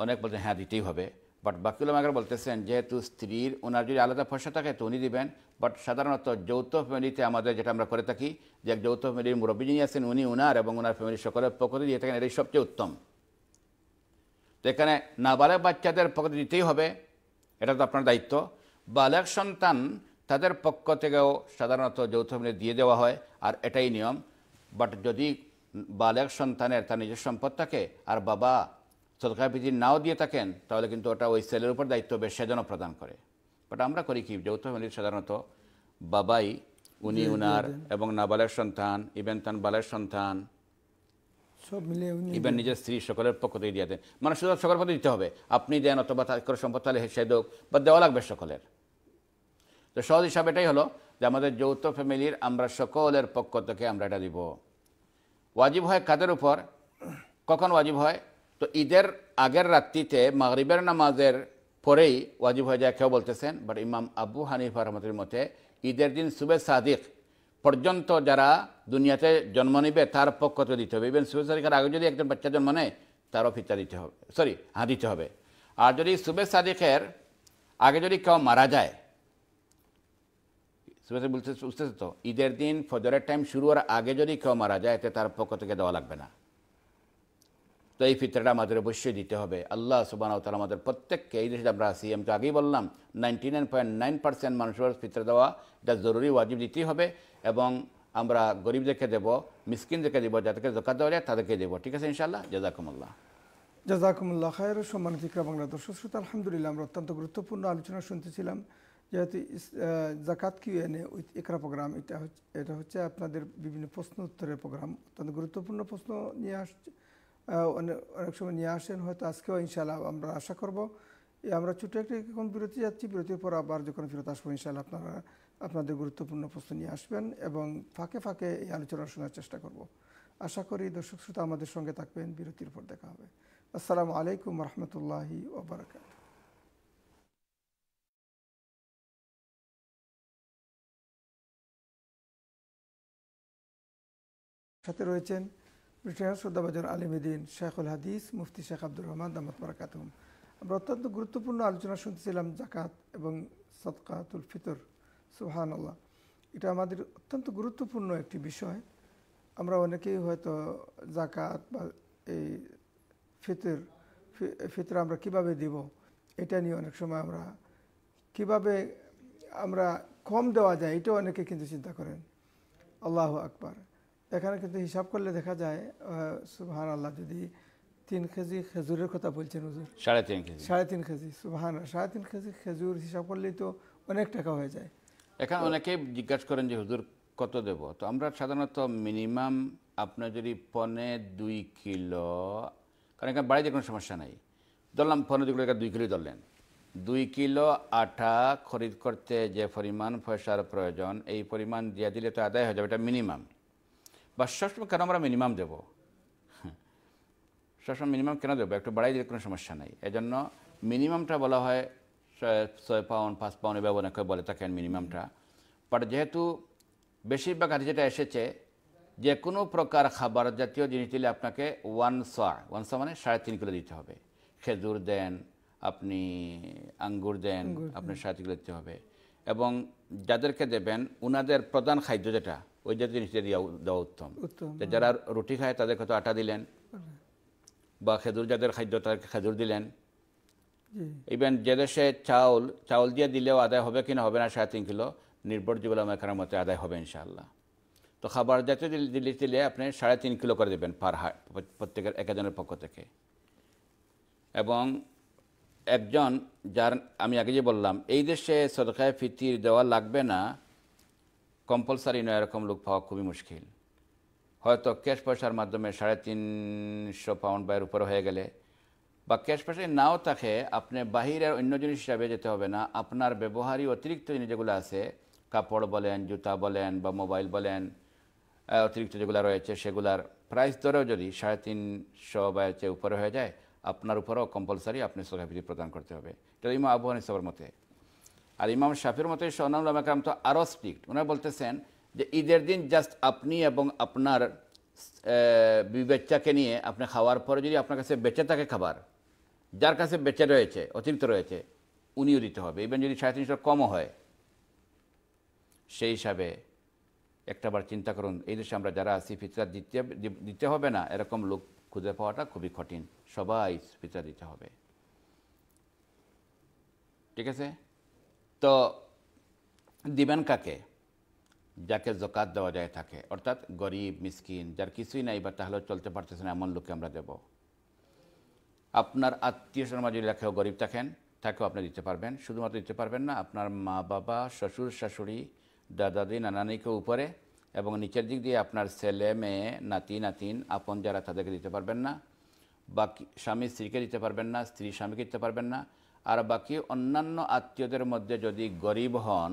অনেক বলছেন হ্যাঁ দিতেই হবে বাট বাকিউল আমাকে বলতেছেন যেহেতু স্ত্রীর ওনার যদি আলাদা পয়সা থাকে তো উনি দিবেন বাট সাধারণত যৌথ ফ্যামিলিতে আমাদের যেটা আমরা করে থাকি যে এক যৌথ ফ্যামিলির মুরব্বী যিনি আছেন উনি উনার এবং ওনার ফ্যামিলির সকলের পক্ষ দিয়ে থাকেন এটাই সবচেয়ে উত্তম তো এখানে নাবালক বাচ্চাদের পক্ষ দিতেই হবে এটা তো আপনার দায়িত্ব বালক সন্তান তাদের পক্ষ থেকেও সাধারণত যৌথ ফ্যামিলি দিয়ে দেওয়া হয় আর এটাই নিয়ম বাট যদি বালক সন্তানের তার নিজের সম্পদ থাকে আর বাবা সদকায় পিতির নাও দিয়ে থাকেন তাহলে কিন্তু ওটা ওই সেলের উপর দায়িত্ব বেশ সেজন্য প্রদান করে বাট আমরা করি কি যৌথ ফ্যামিলির সাধারণত বাবাই উনি উনার এবং নাবালের সন্তান ইভেন তান বালের সন্তান সব মিলে ইভেন নিজের স্ত্রী সকলের পক্ষ থেকে দিয়ে দেন মানে শুধু সকলের পথে দিতে হবে আপনি দেন অথবা তার সম্পদ তাহলে সে দোক বা দেওয়া লাগবে সকলের তো সহজ হিসাব এটাই হলো যে আমাদের যৌথ ফ্যামিলির আমরা সকলের পক্ষ থেকে আমরা এটা দিব ওয়াজিব হয় কাদের উপর কখন ওয়াজিব হয় তো ঈদের আগের রাত্রিতে মাগরিবের নামাজের পরেই ওয়াজিব হয়ে যায় কেউ বলতেছেন বাট ইমাম আবু হানিফা রহমতের মতে ঈদের দিন সুবে সাদিক পর্যন্ত যারা দুনিয়াতে জন্ম নিবে তার পক্ষ তো দিতে হবে ইভেন সুবে সাদিকের আগে যদি একজন বাচ্চা জন্ম নেয় তারও ফিতা দিতে হবে সরি হা হ্যাঁ, দিতে হবে আর যদি সুবে সাদিকের আগে যদি কেউ মারা যায় সুবে বলতে বুঝতেছে তো ঈদের দিন ফজরের টাইম শুরু হওয়ার আগে যদি কেউ মারা যায় এতে তার পক্ষ থেকে দেওয়া লাগবে না তো এই ফিতরাটা আমাদের অবশ্যই দিতে হবে আল্লাহ সুবান তালা আমাদের প্রত্যেককে এই দেশে আমরা আসি আমি তো আগেই বললাম ninety nine point nine percent মানুষের ফিতরে দেওয়া এটা জরুরি ওয়াজিব দিতেই হবে এবং আমরা গরিবদেরকে দেব মিসকিনদেরকে দেবো যাদেরকে জোকা দেওয়া যায় তাদেরকে দেবো ঠিক আছে ইনশাআল্লাহ জাজাকুমুল্লাহ জাজাকুমুল্লাহ খায়ের সম্মানিত ইকরা বাংলা দর্শক শ্রোতা আলহামদুলিল্লাহ আমরা অত্যন্ত গুরুত্বপূর্ণ আলোচনা শুনতেছিলাম যেহেতু জাকাত কিউ এনে উইথ একরা প্রোগ্রাম এটা হচ্ছে এটা হচ্ছে আপনাদের বিভিন্ন প্রশ্ন উত্তরের প্রোগ্রাম অত্যন্ত গুরুত্বপূর্ণ প্রশ্ন নিয়ে আসছে অনেক সময় নিয়ে আসেন হয়তো আজকেও ইনশাল্লাহ আমরা আশা করব আমরা ছোটো একটি এখন বিরতি যাচ্ছি বিরতির পর আবার যখন ফেরত আসবো ইনশাল্লাহ আপনারা আপনাদের গুরুত্বপূর্ণ প্রশ্ন নিয়ে আসবেন এবং ফাঁকে ফাঁকে এই আলোচনা শোনার চেষ্টা করব আশা করি দর্শক শ্রোতা আমাদের সঙ্গে থাকবেন বিরতির পর দেখা হবে আসসালামু আলাইকুম রহমতুল্লাহি ওবরাকাত সাথে রয়েছেন বিষয় শ্রদ্ধাবাজন আলিমুদ্দিন শেখুল হাদিস মুফতি শেখ আব্দুর রহমান দামত বরাকাতুম আমরা অত্যন্ত গুরুত্বপূর্ণ আলোচনা শুনছিলাম জাকাত এবং সদকাতুল ফিতর সুহান আল্লাহ এটা আমাদের অত্যন্ত গুরুত্বপূর্ণ একটি বিষয় আমরা অনেকেই হয়তো জাকাত বা এই ফিতর ফিতর আমরা কিভাবে দিব এটা নিয়ে অনেক সময় আমরা কিভাবে আমরা কম দেওয়া যায় এটা অনেকে কিন্তু চিন্তা করেন আল্লাহ আকবার এখানে কিন্তু হিসাব করলে দেখা যায় সুবাহান আল্লাহ যদি তিন কেজি খেজুরের কথা বলছেন হুজুর সাড়ে তিন কেজি সাড়ে তিন কেজি সুবাহান সাড়ে তিন কেজি খেজুর হিসাব করলেই তো অনেক টাকা হয়ে যায় এখানে অনেকে জিজ্ঞাসা করেন যে হুজুর কত দেব তো আমরা সাধারণত মিনিমাম আপনার যদি পনে দুই কিলো কারণ এখানে বাড়িতে কোনো সমস্যা নাই ধরলাম পনে দুই কিলো দুই কিলো ধরলেন দুই কিলো আটা খরিদ করতে যে পরিমাণ পয়সার প্রয়োজন এই পরিমাণ দিয়ে দিলে তো আদায় হয়ে যাবে এটা মিনিমাম বা সবসময় কেন আমরা মিনিমাম দেবো সবসময় মিনিমাম কেন দেবো একটু বাড়াই দিলে কোনো সমস্যা নাই এজন্য মিনিমামটা বলা হয় ছয় পাউন্ড পাঁচ পাউন্ড এভাবে অনেকে বলে থাকেন মিনিমামটা বাট যেহেতু বেশিরভাগ হাতে যেটা এসেছে যে কোনো প্রকার খাবার জাতীয় জিনিস দিলে আপনাকে ওয়ান সা ওয়ান সা মানে সাড়ে তিন কিলো দিতে হবে খেজুর দেন আপনি আঙ্গুর দেন আপনি সাড়ে তিন কিলো দিতে হবে এবং যাদেরকে দেবেন ওনাদের প্রধান খাদ্য যেটা ওই জাতীয় জিনিসটা দেওয়া দেওয়া উত্তম হ্যাঁ। যারা রুটি খায় তাদেরকে তো আটা দিলেন বা খেজুর যাদের খাদ্য তাদেরকে খেজুর দিলেন ইভেন যে দেশে চাউল চাউল দিয়ে দিলেও আদায় হবে কিনা হবে না সাড়ে তিন কিলো নির্ভর নির্ভরযোগ্য আমার মতে আদায় হবে ইনশাআল্লাহ তো খাবার জাতীয় জিনিস দিলে আপনি সাড়ে তিন কিলো করে দেবেন পার হাট প্রত্যেকের একজনের পক্ষ থেকে এবং একজন যার আমি আগে যে বললাম এই দেশে সদকায় ফিতির দেওয়া লাগবে না কম্পালসারি নয় এরকম লোক পাওয়া খুবই মুশকিল হয়তো ক্যাশ পয়সার মাধ্যমে সাড়ে তিনশো পাউন্ড বা এর উপরে হয়ে গেলে বা ক্যাশ পয়সা নাও থাকে আপনি বাহিরের অন্য জিনিস হিসাবে যেতে হবে না আপনার ব্যবহারই অতিরিক্ত জিনিস যেগুলো আছে কাপড় বলেন জুতা বলেন বা মোবাইল বলেন অতিরিক্ত যেগুলো রয়েছে সেগুলার প্রাইস ধরেও যদি সাড়ে তিনশো বা এর চেয়ে উপরে হয়ে যায় আপনার উপরেও কম্পালসারি আপনি সোসাইটি প্রদান করতে হবে এটা ইমা আবহানী সবার মতে আর ইমাম শাফির মতো সোনাম রামাকাম তো আরও স্ট্রিক্ট ওনারা বলতেছেন যে ঈদের দিন জাস্ট আপনি এবং আপনার বিবেচ্চাকে নিয়ে আপনি খাওয়ার পরে যদি আপনার কাছে বেঁচে থাকে খাবার যার কাছে বেঁচে রয়েছে অতিরিক্ত রয়েছে উনিও দিতে হবে ইভেন যদি সাড়ে তিনশো কমও হয় সেই হিসাবে একটাবার চিন্তা করুন এই দেশে আমরা যারা আছি ফিতরা দিতে দিতে হবে না এরকম লোক খুঁজে পাওয়াটা খুবই কঠিন সবাই ফিতরা দিতে হবে ঠিক আছে তো দিবেন কাকে যাকে জকাত দেওয়া যায় থাকে অর্থাৎ গরিব মিসকিন যার কিছুই নাই বা তাহলেও চলতে পারতেছে না এমন লোককে আমরা দেব আপনার আত্মীয় স্বজন যদি কেউ গরিব থাকেন তাকেও আপনি দিতে পারবেন শুধুমাত্র দিতে পারবেন না আপনার মা বাবা শ্বশুর শাশুড়ি দাদাদি নানানিকে উপরে এবং নিচের দিক দিয়ে আপনার ছেলে মেয়ে নাতি নাতিন আপন যারা তাদেরকে দিতে পারবেন না বা স্বামী স্ত্রীকে দিতে পারবেন না স্ত্রী স্বামীকে দিতে পারবেন না আর বাকি অন্যান্য আত্মীয়দের মধ্যে যদি গরিব হন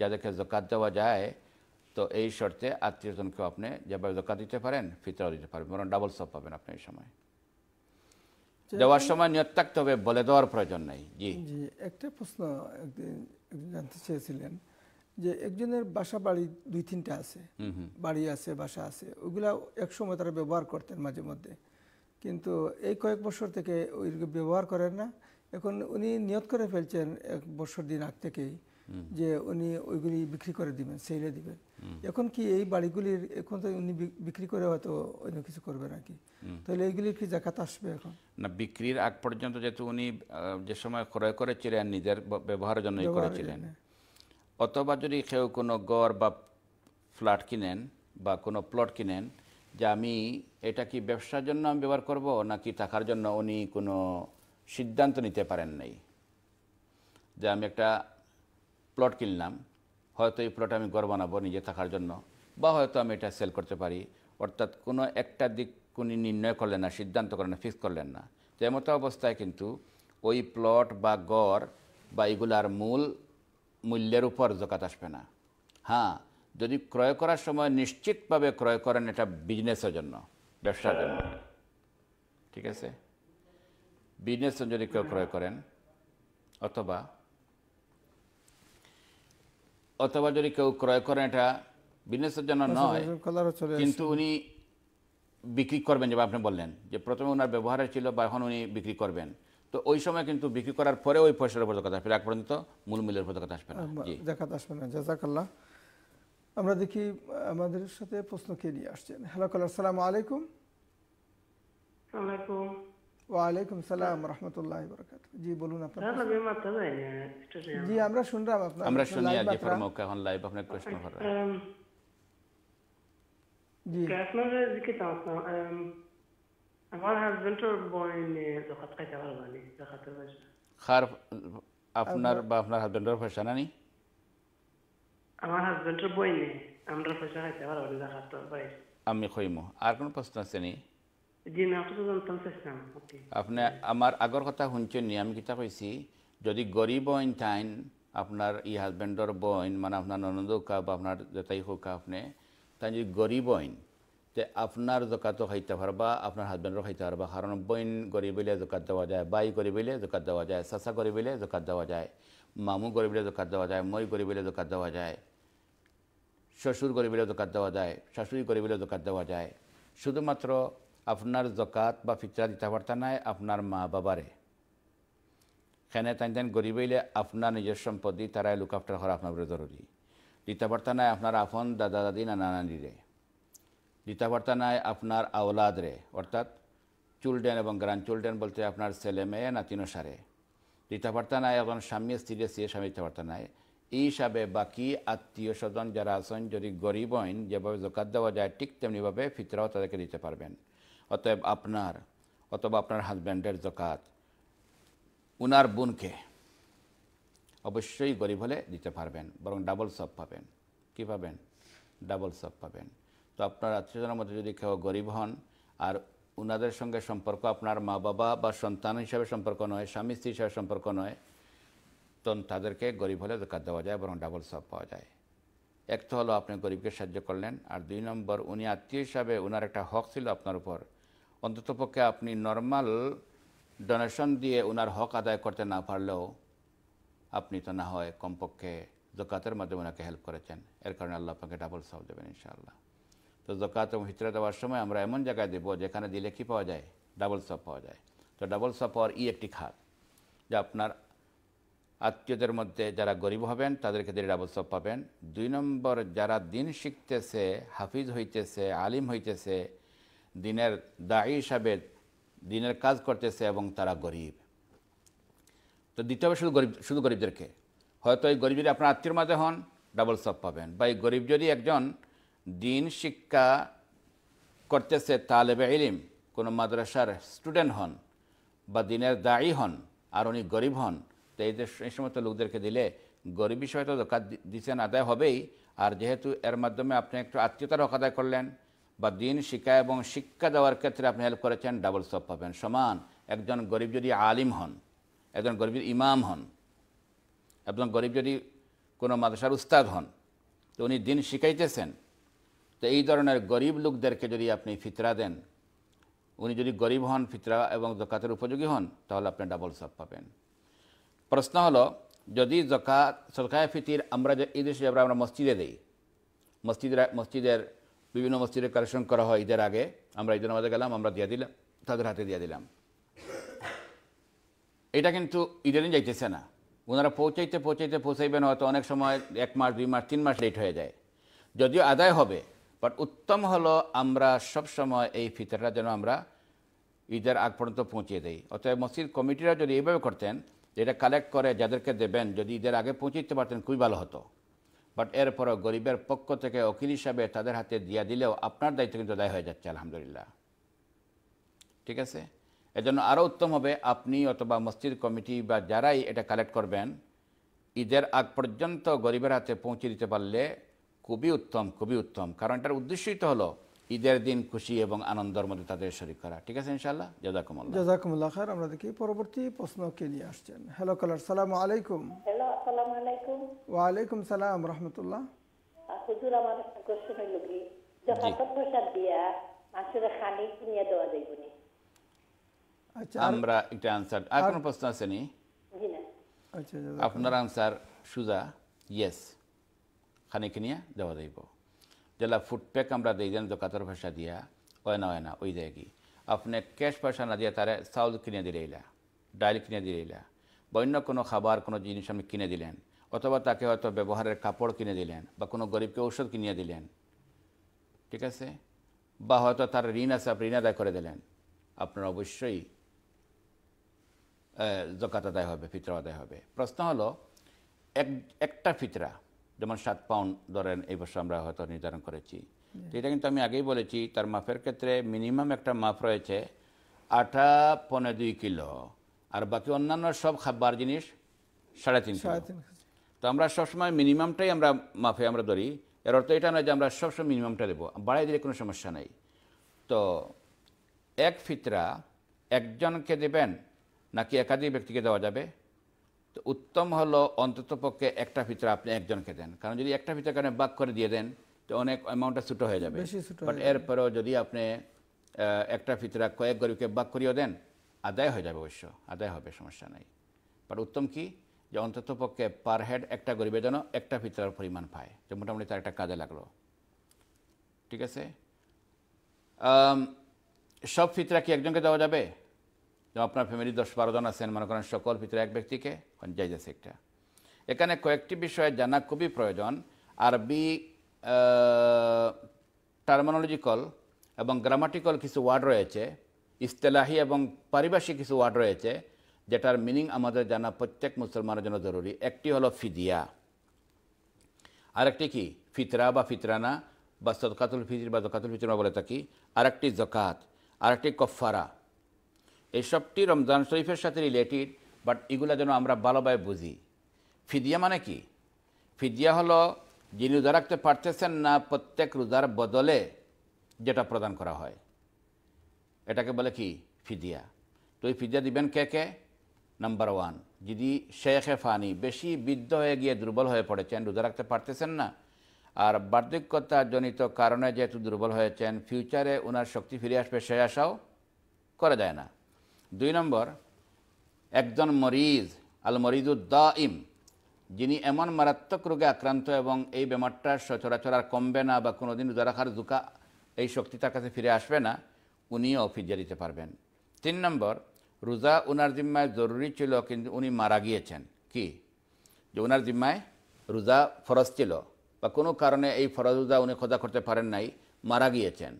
যাদেরকে জকাত দেওয়া যায় তো এই শর্তে আত্মীয়জনকেও আপনি যেভাবে জকাত দিতে পারেন ফিতরা দিতে পারবেন বরং ডাবল সব পাবেন আপনি এই সময় দেওয়ার সময় নিয়ত থাকতে হবে বলে দেওয়ার প্রয়োজন নাই জি জি একটা প্রশ্ন একদিন জানতে চেয়েছিলেন যে একজনের বাসা বাড়ি দুই তিনটা আছে বাড়ি আছে বাসা আছে ওগুলা একসময় তারা ব্যবহার করতেন মাঝে মধ্যে কিন্তু এই কয়েক বছর থেকে ওই ব্যবহার করেন না এখন উনি নিয়ত করে ফেলছেন এক বছর দিন আগ থেকেই যে উনি ওইগুলি বিক্রি করে দিবেন সেইলে দিবেন এখন কি এই বাড়িগুলির এখন তো উনি বিক্রি করে হয়তো অন্য কিছু করবে নাকি তাহলে এইগুলির কি জাকাত আসবে এখন না বিক্রির আগ পর্যন্ত যেহেতু উনি যে সময় ক্রয় করেছিলেন নিজের ব্যবহারের জন্য করেছিলেন অথবা যদি কেউ কোনো গড় বা ফ্ল্যাট কিনেন বা কোনো প্লট কিনেন যে আমি এটা কি ব্যবসার জন্য আমি ব্যবহার করবো নাকি টাকার জন্য উনি কোনো সিদ্ধান্ত নিতে পারেন নাই যে আমি একটা প্লট কিনলাম হয়তো এই প্লট আমি ঘর বানাবো নিজে থাকার জন্য বা হয়তো আমি এটা সেল করতে পারি অর্থাৎ কোনো একটা দিক উনি নির্ণয় করলেন না সিদ্ধান্ত করলেন না ফিক্স করলেন না তেমতো অবস্থায় কিন্তু ওই প্লট বা গড় বা এগুলার মূল মূল্যের উপর জোকাত আসবে না হ্যাঁ যদি ক্রয় করার সময় নিশ্চিতভাবে ক্রয় করেন এটা বিজনেসের জন্য ব্যবসার জন্য ঠিক আছে বিজনেসের যদি কেউ ক্রয় করেন অথবা অথবা যদি কেউ ক্রয় করেন এটা বিজনেসের জন্য নয় কিন্তু উনি বিক্রি করবেন যেমন আপনি বললেন যে প্রথমে ওনার ব্যবহারে ছিল বা এখন উনি বিক্রি করবেন তো ওই সময় কিন্তু বিক্রি করার পরে ওই পয়সার উপর কথা আসবে পর্যন্ত মূল মূল্যের উপর কথা আসবে না জাকাত আসবে না জাজাকাল্লাহ আমরা দেখি আমাদের সাথে প্রশ্ন কে নিয়ে আসছেন হ্যালো কলার সালাম আলাইকুম আলাইকুম وعلیکم السلام ورحمۃ اللہ وبرکاتہ جی بولوں اپ سر میں ہاں، مت ہے اچھا جی ہمرا سن رہا ہوں اپنا ہمرا سن جی، اچھا، رہا ہے فرمو کہ ہن لائیو اپنا پرشن رہا ہے جی کیسنا جی کی تاں سن ام اور ہیز ونٹر بوئے نے تو خط کا چلا والی تو خط خار اپنا با اپنا ہسبنڈ رو پرشن نہیں ہمارا ہسبنڈ بوئے نے ہمرا پرشن ہے چلا والی আপনি আমার আগর কথা শুনছেন নি আমি কিতা কইছি যদি গরিব অইন থাইন আপনার ই হাজবেন্ডর বইন মানে আপনার ননদ হোকা বা আপনার জেতাই হোকা আপনি তাই যদি গরিব অইন তে আপনার জকাত খাইতে পারবা আপনার হাজবেন্ডর খাইতে পারবা কারণ বইন গরিবিলে জকাত দেওয়া যায় বাই গরিবিলে জকাত দেওয়া যায় চাচা গরিবিলে জকাত দেওয়া যায় মামু গরিবিলে জকাত দেওয়া যায় মই গরিবিলে জকাত দেওয়া যায় শ্বশুর গরিবিলে জকাত দেওয়া যায় শাশুড়ি গরিবিলে জকাত দেওয়া যায় শুধুমাত্র আপনার জকাত বা ফিতরা দিতে পারতা নাই আপনার মা বাবারে সেনে তাই তাই গরিব হইলে আপনার নিজের সম্পত্তি তারাই লুক আফটার করা আপনার জরুরি দিতে পারতা নাই আপনার আফন দাদা দাদি নানা নানিরে দিতে পারতা নাই আপনার আওলাদরে অর্থাৎ চুলডেন এবং গ্রান্ড চুলডেন বলতে আপনার ছেলে মেয়ে নাতিনসারে দিতে পারতা নাই এখন স্বামী স্ত্রীরে স্ত্রী স্বামী দিতে পারতা নাই এই হিসাবে বাকি আত্মীয় স্বজন যারা আছেন যদি গরিব হন যেভাবে জোকাত দেওয়া যায় ঠিক তেমনিভাবে ফিতরাও তাদেরকে দিতে পারবেন অতএব আপনার অথবা আপনার হাজব্যান্ডের জকাত উনার বোনকে অবশ্যই গরিব হলে দিতে পারবেন বরং ডাবল সব পাবেন কী পাবেন ডাবল সব পাবেন তো আপনার আত্মীয়জনের মধ্যে যদি কেউ গরিব হন আর উনাদের সঙ্গে সম্পর্ক আপনার মা বাবা বা সন্তান হিসাবে সম্পর্ক নয় স্বামী স্ত্রী হিসাবে সম্পর্ক নয় তো তাদেরকে গরিব হলে জকাত দেওয়া যায় বরং ডাবল সব পাওয়া যায় এক তো হলো আপনি গরিবকে সাহায্য করলেন আর দুই নম্বর উনি আত্মীয় হিসাবে ওনার একটা হক ছিল আপনার উপর অন্ততপক্ষে আপনি নর্মাল ডোনেশন দিয়ে ওনার হক আদায় করতে না পারলেও আপনি তো না হয় কমপক্ষে জকাতের মাধ্যমে ওনাকে হেল্প করেছেন এর কারণে আল্লাহ আপনাকে ডাবল সব দেবেন ইনশাআল্লাহ তো জকাত এবং হিতরে দেওয়ার সময় আমরা এমন জায়গায় দেবো যেখানে দিলে কী পাওয়া যায় ডাবল সব পাওয়া যায় তো ডাবল সব পাওয়ার ই একটি খাত যা আপনার আত্মীয়দের মধ্যে যারা গরিব হবেন তাদেরকে দিয়ে ডাবল সব পাবেন দুই নম্বর যারা দিন শিখতেছে হাফিজ হইতেছে আলিম হইতেছে দিনের দায়ী হিসাবে দিনের কাজ করতেছে এবং তারা গরিব তো দিতে হবে শুধু গরিব শুধু গরিবদেরকে হয়তো এই গরিব যদি আপনার আত্মীয় মাঝে হন ডাবল সব পাবেন বা এই গরিব যদি একজন দিন শিক্ষা করতেছে তালেব ইলিম কোনো মাদ্রাসার স্টুডেন্ট হন বা দিনের দায়ী হন আর উনি গরিব হন তো এই এই সমস্ত লোকদেরকে দিলে গরিব বিষয়ে তো দোকান দিচ্ছেন আদায় হবেই আর যেহেতু এর মাধ্যমে আপনি একটু আত্মীয়তার হক আদায় করলেন বা দিন শিক্ষা এবং শিক্ষা দেওয়ার ক্ষেত্রে আপনি হেল্প করেছেন ডাবল সব পাবেন সমান একজন গরিব যদি আলিম হন একজন গরিব ইমাম হন একজন গরিব যদি কোনো মাদ্রাসার উস্তাদ হন তো উনি দিন শিখাইতেছেন তো এই ধরনের গরিব লোকদেরকে যদি আপনি ফিতরা দেন উনি যদি গরিব হন ফিতরা এবং জকাতের উপযোগী হন তাহলে আপনি ডাবল সব পাবেন প্রশ্ন হলো যদি জকাত সরকায় ফিতির আমরা যে এই দেশে আমরা মসজিদে দিই মসজিদের মসজিদের বিভিন্ন মসজিদে কালেকশন করা হয় ঈদের আগে আমরা ঈদের নামাজে গেলাম আমরা দিয়ে দিলাম তাদের হাতে দিয়ে দিলাম এটা কিন্তু ইদানিং যাইতেছে না ওনারা পৌঁছাইতে পৌঁছাইতে পৌঁছাইবেন হয়তো অনেক সময় এক মাস দুই মাস তিন মাস লেট হয়ে যায় যদিও আদায় হবে বাট উত্তম হলো আমরা সব সময় এই ফিতরটা যেন আমরা ঈদের আগ পর্যন্ত পৌঁছে দেই অতএব মসজিদ কমিটিরা যদি এইভাবে করতেন এটা কালেক্ট করে যাদেরকে দেবেন যদি ঈদের আগে পৌঁছে দিতে পারতেন খুবই ভালো হতো বাট এরপরও গরিবের পক্ষ থেকে ওকিল হিসাবে তাদের হাতে দিয়া দিলেও আপনার দায়িত্ব কিন্তু দায় হয়ে যাচ্ছে আলহামদুলিল্লাহ ঠিক আছে এজন্য আরও উত্তম হবে আপনি অথবা মসজিদ কমিটি বা যারাই এটা কালেক্ট করবেন ঈদের আগ পর্যন্ত গরিবের হাতে পৌঁছে দিতে পারলে খুবই উত্তম খুবই উত্তম কারণ এটার উদ্দেশ্যই তো হলো ঈদের দিন খুশি এবং আনন্দের মধ্যে তাদের শরীর করা ঠিক আছে ইনশাল্লাহ জাজাকুমুল্লাহ জাজাকুমুল্লাহ খার আমরা দেখি পরবর্তী প্রশ্ন কে নিয়ে আসছেন হ্যালো কালার সালাম আলাইকুম হ্যালো আসসালামু আলাইকুম ওয়া আলাইকুম সালাম রহমতুল্লাহ হুজুর আমার কোশ্চেন হইল কি যথাযথ প্রসাদ দিয়া মানুষের খানি কিনিয়ে দেওয়া যাইব আচ্ছা আমরা একটা আনসার আর কোনো প্রশ্ন আছে নি আচ্ছা আপনার আনসার সুজা ইয়েস খানি কিনিয়া দেওয়া যাইব जला फुटपैक আমরা দিয়ে দেন तो कतर দিয়া दिया ওয়না ওই দেয় কি আপনি ক্যাশ পয়সা না দিয়া তারা চাউল কিনে এলা ডাইল কিনে দিয়ে এলা বন্য কোনো খাবার কোনো জিনিস আপনি কিনে দিলেন অথবা তাকে হয়তো ব্যবহারের কাপড় কিনে দিলেন বা কোনো গরিবকে ঔষধ কিনে দিলেন ঠিক আছে বা হয়তো তার ঋণ আছে আপনি ঋণ আদায় করে দিলেন আপনার অবশ্যই জকাত আদায় হবে ফিতরা আদায় হবে প্রশ্ন হলো এক একটা ফিতরা যেমন সাত পাউন্ড ধরেন এই বছর আমরা হয়তো নির্ধারণ করেছি এটা কিন্তু আমি আগেই বলেছি তার মাপের ক্ষেত্রে মিনিমাম একটা মাপ রয়েছে আটা পনে দুই কিলো আর বাকি অন্যান্য সব খাবার জিনিস সাড়ে তিন তো আমরা সবসময় মিনিমামটাই আমরা মাফে আমরা ধরি এর অর্থ এটা নয় যে আমরা সবসময় মিনিমামটা দেবো বাড়াই দিলে কোনো সমস্যা নেই তো এক ফিতরা একজনকে দেবেন নাকি একাধিক ব্যক্তিকে দেওয়া যাবে তো উত্তম হলো অন্ততপক্ষে একটা ফিচার আপনি একজনকে দেন কারণ যদি একটা ফিচার কারণে বাক করে দিয়ে দেন তো অনেক অ্যামাউন্টটা ছুটো হয়ে যাবে বাট এরপরেও যদি আপনি একটা ফিতরা কয়েক গরিবকে বাক করিয়েও দেন আদায় হয়ে যাবে অবশ্য আদায় হবে সমস্যা নাই বাট উত্তম কি যে অন্তত পক্ষে পার হেড একটা গরিবের জন্য একটা ফিতরার পরিমাণ পায় যে মোটামুটি তার একটা কাজে লাগলো ঠিক আছে সব ফিতরা কি একজনকে দেওয়া যাবে যে আপনার ফ্যামিলির দশ বারো জন আছেন মনে করেন সকল ভিতরে এক ব্যক্তিকে যাই যাচ্ছে একটা এখানে কয়েকটি বিষয়ে জানা খুবই প্রয়োজন আরবি টার্মোনোলজিক্যাল এবং গ্রামাটিক্যাল কিছু ওয়ার্ড রয়েছে ইস্তেলাহি এবং পারিভাষিক কিছু ওয়ার্ড রয়েছে যেটার মিনিং আমাদের জানা প্রত্যেক মুসলমানের জন্য জরুরি একটি হলো ফিদিয়া আরেকটি কি ফিতরা বা ফিতরানা বা সদকাতুল ফিজির বা জকাতুল ফিজির বলে থাকি আরেকটি জকাত আরেকটি কফারা এই সবটি রমজান শরীফের সাথে রিলেটেড বাট এগুলো যেন আমরা ভালোভাবে বুঝি ফিদিয়া মানে কি ফিদিয়া হলো যিনি রোজা রাখতে পারতেছেন না প্রত্যেক রোজার বদলে যেটা প্রদান করা হয় এটাকে বলে কি ফিদিয়া তো এই ফিদিয়া দিবেন কে কে নাম্বার ওয়ান যদি শেখে ফানি বেশি বৃদ্ধ হয়ে গিয়ে দুর্বল হয়ে পড়েছেন রোজা রাখতে পারতেছেন না আর বার্ধক্যতাজনিত কারণে যেহেতু দুর্বল হয়েছেন ফিউচারে ওনার শক্তি ফিরে আসবে সে আশাও করা যায় না দুই নম্বর একজন মরিজ আল মরিজুদ্দা ইম যিনি এমন মারাত্মক রোগে আক্রান্ত এবং এই বেমারটা সচরাচর আর কমবে না বা কোনোদিন রোজা রাখার জুকা এই শক্তি তার কাছে ফিরে আসবে না উনিও অফিস দিতে পারবেন তিন নম্বর রোজা ওনার জিম্মায় জরুরি ছিল কিন্তু উনি মারা গিয়েছেন কি যে ওনার জিম্মায় রোজা ফরজ ছিল বা কোনো কারণে এই ফরজ রোজা উনি খোদা করতে পারেন নাই মারা গিয়েছেন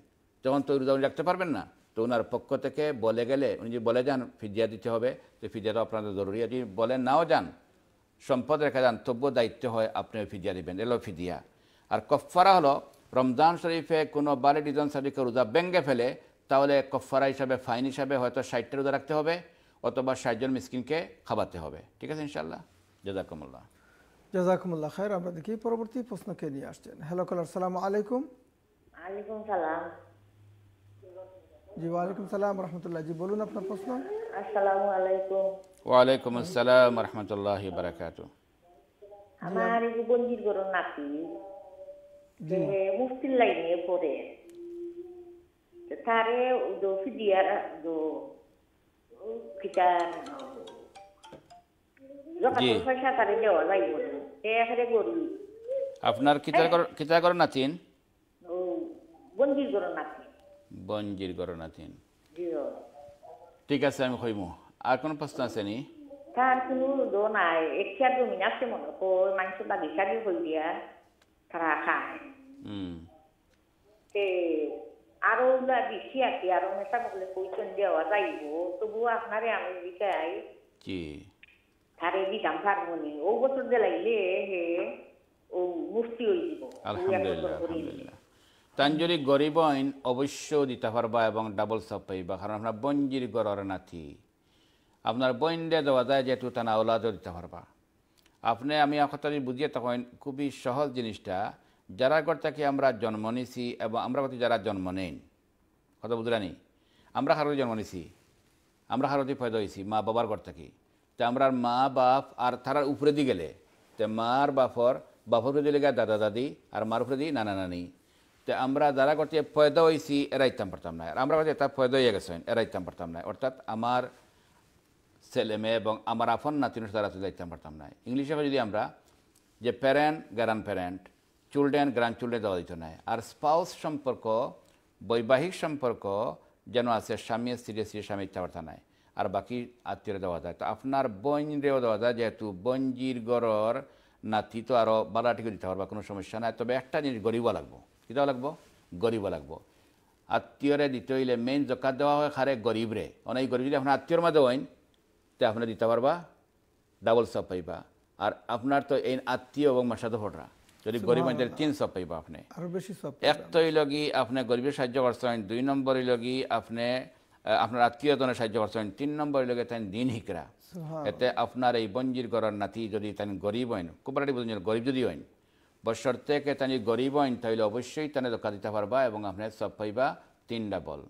তখন তো রোজা উনি রাখতে পারবেন না তো ওনার পক্ষ থেকে বলে গেলে উনি যদি বলে যান ফিজিয়া দিতে হবে তো ফিজিয়াটা আপনাদের জরুরি যদি বলে নাও যান সম্পদ রেখা যান তব্য দায়িত্ব হয় আপনি ফিজিয়া দেবেন এলো ফিজিয়া আর কফারা হলো রমজান শরীফে কোনো বারে ডিজন শরীফকে রোজা ব্যাঙ্গে ফেলে তাহলে কফারা হিসাবে ফাইন হিসাবে হয়তো ষাটটা রোজা রাখতে হবে অথবা ষাটজন মিসকিনকে খাওয়াতে হবে ঠিক আছে ইনশাল্লাহ জাজাকুমুল্লাহ জাজাকুমুল্লাহ খায়ের আমরা দেখি পরবর্তী প্রশ্নকে নিয়ে আসছেন হ্যালো কলার সালাম আলাইকুম আলাইকুম সালাম জি ওয়ালাইকুম রহমতুল্লাহ জি বলুন আপনার প্রশ্ন আসসালামু আলাইকুম ওয়ালাইকুম আসসালাম রহমতুল্লাহ বারাকাতু আমার এই বন্দির গরু নাতি যে মুফতির পড়ে তারে দো ফিদিয়ার দো কিতার পয়সা তারে দেওয়া গরু আপনার কিতার কিতার নাতিন ও বন্দির গরু নাতি বঞ্জির গরনাথিন ঠিক আছে আমি কইমু আর কোন প্রশ্ন আছে নি তার কোনো দো নাই একটা দু মিনিট আছে মনে কো মাংস বাগিচা দিয়ে হই দিয়া তারা খায় হুম তে আরো না বেশি আছে আরো নেতা বলে কইছেন দেওয়া যাইব তবু আপনারে আমি জিকাই জি তারে বি দাম তার মনে ও বছর দে লাগলে হে ও মুক্তি হই দিব আলহামদুলিল্লাহ আলহামদুলিল্লাহ তাঞ্জলি গরিব আইন অবশ্য দিতে পারবা এবং ডাবল সাপ পাইবা কারণ আপনার বঞ্জির গড়র নাথি আপনার দিয়ে দেওয়া যায় যেহেতু না ওলাদও দিতে পারবা আপনি আমি কথা বুঝিয়ে তখন খুবই সহজ জিনিসটা যারা থেকে আমরা জন্ম নিছি এবং আমরা কথা যারা জন্ম নেন কথা বুঝলানি আমরা কারোর জন্ম নিছি আমরা কারোতে ফয়দা হয়েছি মা বাবার ঘর থেকে তো আমরা মা বাপ আর তারার উপরে দিয়ে গেলে তো মার বাপর বাপর উপরে লেগে দাদা দাদি আর মার উপরে দিই নানা নানি তে আমরা যারা করতে ফয়দা হয়েছি এরাইতাম পারতাম না আর আমরা করতে তার ফয়দা হয়ে গেছেন এরাইতাম পারতাম না অর্থাৎ আমার ছেলে মেয়ে এবং আমার আফন নাতিন তারা তো যাইতাম পারতাম না ইংলিশে যদি আমরা যে parent grandparent children grandchildren দেওয়া দিত না আর স্পাউস সম্পর্ক বৈবাহিক সম্পর্ক যেন আছে স্বামী স্ত্রী স্ত্রী স্বামী পারতাম না আর বাকি আত্মীয় দেওয়া যায় তো আপনার রেও দেওয়া যায় যেহেতু বঞ্জির গড়র নাতি তো আরও বালাটিকে দিতে পারবা কোনো সমস্যা নাই তবে একটা জিনিস গরিব লাগবো कित्याक লাগিব গৰিব লাগিব আত্মীয়ৰে दितले মেইন জকাত দেওয়া হয় খারে গরিবরে এই গরিব যদি আপনার আত্মীয়র মাঝে হইন তে আপুনি দিতে পারবা ডাবল সব পাইবা আর আপনার তো এই আত্মীয় এবং মাসাদ ফোটরা যদি গরিব মানুষের তিন সব পাইবা আপনি আরো বেশি সব এক তো লগি আপনি গরিবের সাহায্য করছেন দুই নম্বর লগি আপনি আপনার আত্মীয়জনে সাহায্য করছেন তিন নম্বর লগে তাই দিন হিকরা এতে আপনার এই বঞ্জির গড়ার নাতি যদি তাই গরিব হইন কোপারেটিভ গরিব যদি হইন কে তানি গরিব আইন তাইলে অবশ্যই তানে ধোকা দিতে পারবা এবং আপনি সব পাইবা তিনটা বল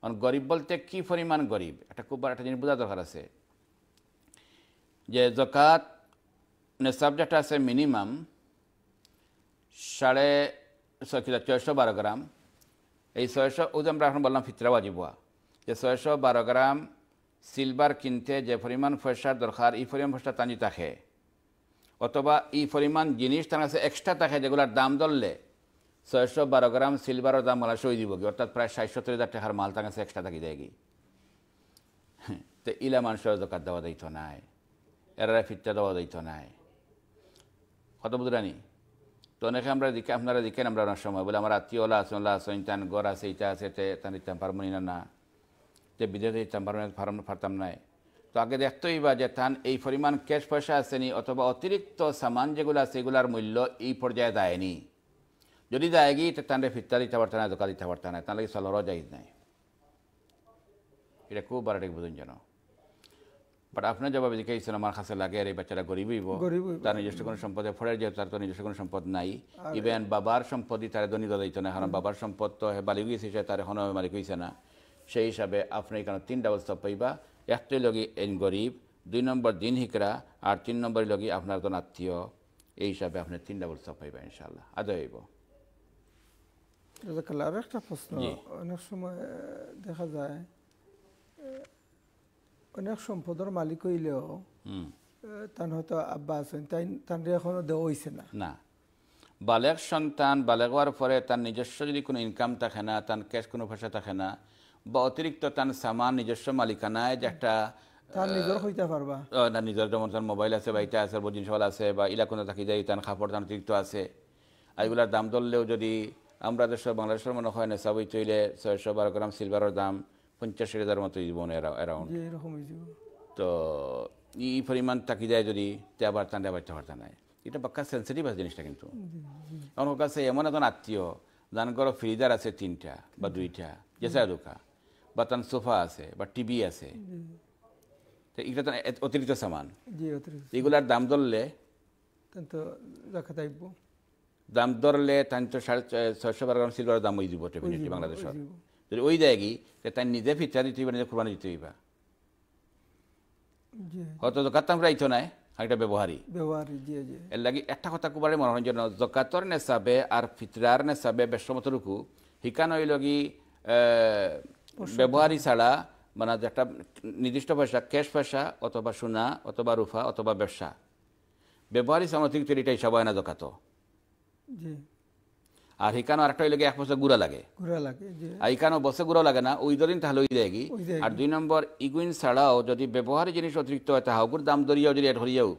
কারণ গরিব বলতে কি পরিমাণ গরিব এটা খুব একটা জিনিস বোঝা দরকার আছে যে জকাত নেশাব যেটা আছে মিনিমাম সাড়ে ছয় ছয়শো বারো গ্রাম এই ছয়শো ওই আমরা এখন বললাম ফিতরা বাজিবা যে ছয়শো বারো গ্রাম সিলভার কিনতে যে পরিমাণ পয়সার দরকার এই পরিমাণ পয়সা তানি তাকে অথবা এই পরিমাণ জিনিস তার কাছে এক্সট্রা থাকে যেগুলোর দাম ধরলে ছয়শো বারো গ্রাম সিলভারের দাম মালা সই দিব কি অর্থাৎ প্রায় ষাট সত্তর হাজার টাকার মাল তার কাছে এক্সট্রা থাকি যায় [LAUGHS] কি তো ইলা মানুষের দোকান দেওয়া দিত নাই এরারা ফিরতে দেওয়া দিত নাই কত বুধরানি তো অনেকে আমরা দিকে আপনারা দিকে আমরা অনেক সময় বলে আমার আত্মীয় ওলা আছে ওলা আছে তান গড় আছে এটা আছে তান ইতাম পারমনি না না তে বিদেশে ইতাম পারতাম নাই তো আগে দেখতেই বা যে তান এই পরিমাণ ক্যাশ পয়সা আসেনি অথবা অতিরিক্ত সামান যেগুলো আছে এগুলার মূল্য এই পর্যায়ে দেয়নি যদি দেয় গিয়ে তো তাহলে ফিত্তা দিতে পারত না দোকান দিতে পারত না তাহলে সলর যাই নাই এটা খুব বড় বারোটা বুঝুন যেন বাট আপনার জবাব দিকে ইসলাম আমার কাছে লাগে আর এই বাচ্চারা গরিব হইব তার নিজস্ব কোনো সম্পদে ফেরার যে তার তো নিজস্ব কোনো সম্পদ নাই ইভেন বাবার সম্পদই তার দনি দিত না কারণ বাবার সম্পদ তো বালি গিয়েছে তার হন মালিক মানে হইছে না সেই হিসাবে আপনি কেন তিনটা অবস্থা পাইবা একটি লগি এন গরিব দুই নম্বর দিন হিকরা আর তিন নম্বর লগি আপনার জন আত্মীয় এই হিসাবে আপনি তিন ডাবল সব পাইবেন ইনশাল্লাহ আদায় হইব আর একটা প্রশ্ন অনেক সময় দেখা যায় অনেক সম্পদের মালিক হইলেও তার হয়তো আব্বা আছেন তাই তার এখনো দেওয়া হয়েছে না না বালেক সন্তান বালেক হওয়ার পরে তার নিজস্ব যদি কোনো ইনকাম থাকে না তার ক্যাশ কোনো পয়সা থাকে না বা অতিরিক্ত তান সামান নিজস্ব মালিকানায় যে একটা নিজের যেমন তার মোবাইল আছে বা এটা আছে জিনিসপাল আছে বা ইলাকা থাকি যায় তান খাপড় তার অতিরিক্ত আছে আর এগুলার দাম ধরলেও যদি আমরা দেশ বাংলাদেশের মনে হয় না সবই চলে ছয়শো বারো গ্রাম সিলভারের দাম পঞ্চাশ হাজার মতো জীবন তো ই পরিমাণ থাকি যায় যদি দেবার তান দেবার তো তে নাই এটা পাক্কা সেন্সিটিভ আছে জিনিসটা কিন্তু আমার কাছে এমন এখন আত্মীয় যান করো ফ্রিজার আছে তিনটা বা দুইটা যে দোকান বা তার সোফা আছে বা টিভি আছে এগুলো তো অতিরিক্ত সামান এগুলার দাম ধরলে দাম ধরলে তান তো সাড়ে ছয়শো বারো গ্রাম সিলভারের দাম ওই দিব ডেফিনেটলি বাংলাদেশের যদি ওই দেয় কি তাই নিজে ফিচার দিতে হইবা নিজে কোরবানি দিতে হইবা হয়তো জকাত আমরা ইতো নাই একটা ব্যবহারী এর লাগি একটা কথা কুবারে মনোরঞ্জন জকাতর নেশাবে আর ফিতরার নেশাবে বেশ সমতরুকু কি ব্যবহারই ছাড়া মানে একটা নির্দিষ্ট পয়সা ক্যাশ পয়সা অথবা সোনা অথবা রুফা অথবা ব্যবসা ব্যবহারই সামর্থিক তৈরি এটাই সবাই না দোকাতো আর হিকানো আর একটা এক বছর গুড়া লাগে আর হিকানো বসে গুড়া লাগে না ওই দরিন তাহলে ওই দেয় আর দুই নম্বর ইগুইন ছাড়াও যদি ব্যবহারী জিনিস অতিরিক্ত হয় তাহা ওগুর দাম দরিয়াও যদি হরিয়াও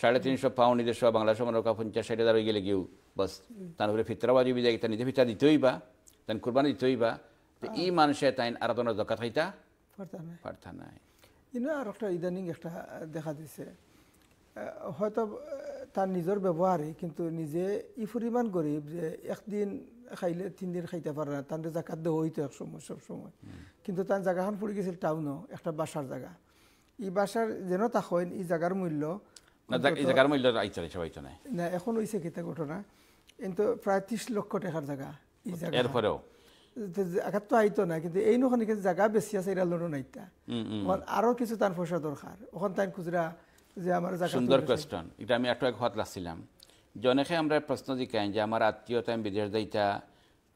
সাড়ে তিনশো পাউন্ড দেড়শো বাংলা সময় রকা পঞ্চাশ ষাট হাজার হয়ে গেলে গিয়েও বাস তার উপরে ফিতরাবাজি যায় তার নিজে ফিতরা দিতেই বা তার কোরবানি দিতেই বা তো ই মানুষে তাই আরাধনার দরকার হইতা পার্থা নাই কিন্তু আর একটা ইদানিং একটা দেখা দিছে হয়তো তার নিজের ব্যবহারে কিন্তু নিজে ই পরিমাণ গরিব যে একদিন খাইলে তিন দিন খাইতে পারে না তাদের জাকাত দেহ হইতো এক সময় সব সময় কিন্তু তার জায়গাখান পড়ে গেছিল টাউনও একটা বাসার জায়গা ই বাসার যেন তা হয় ই জায়গার মূল্য জায়গার মূল্য না এখন হইছে কেতা ঘটনা কিন্তু প্রায় ত্রিশ লক্ষ টাকার জায়গা এই জায়গা এরপরেও একাত্ত আইতো না কিন্তু এই নখন জায়গা বেশি আছে এরা লোনো নাইতা আরো কিছু তার পয়সা দরকার ওখান তাই খুচরা যে আমার সুন্দর কোয়েশ্চন এটা আমি একটু এক হাত লাগছিলাম জনেকে আমরা প্রশ্ন জিকাই যে আমার আত্মীয় তাই বিদেশ যাইতা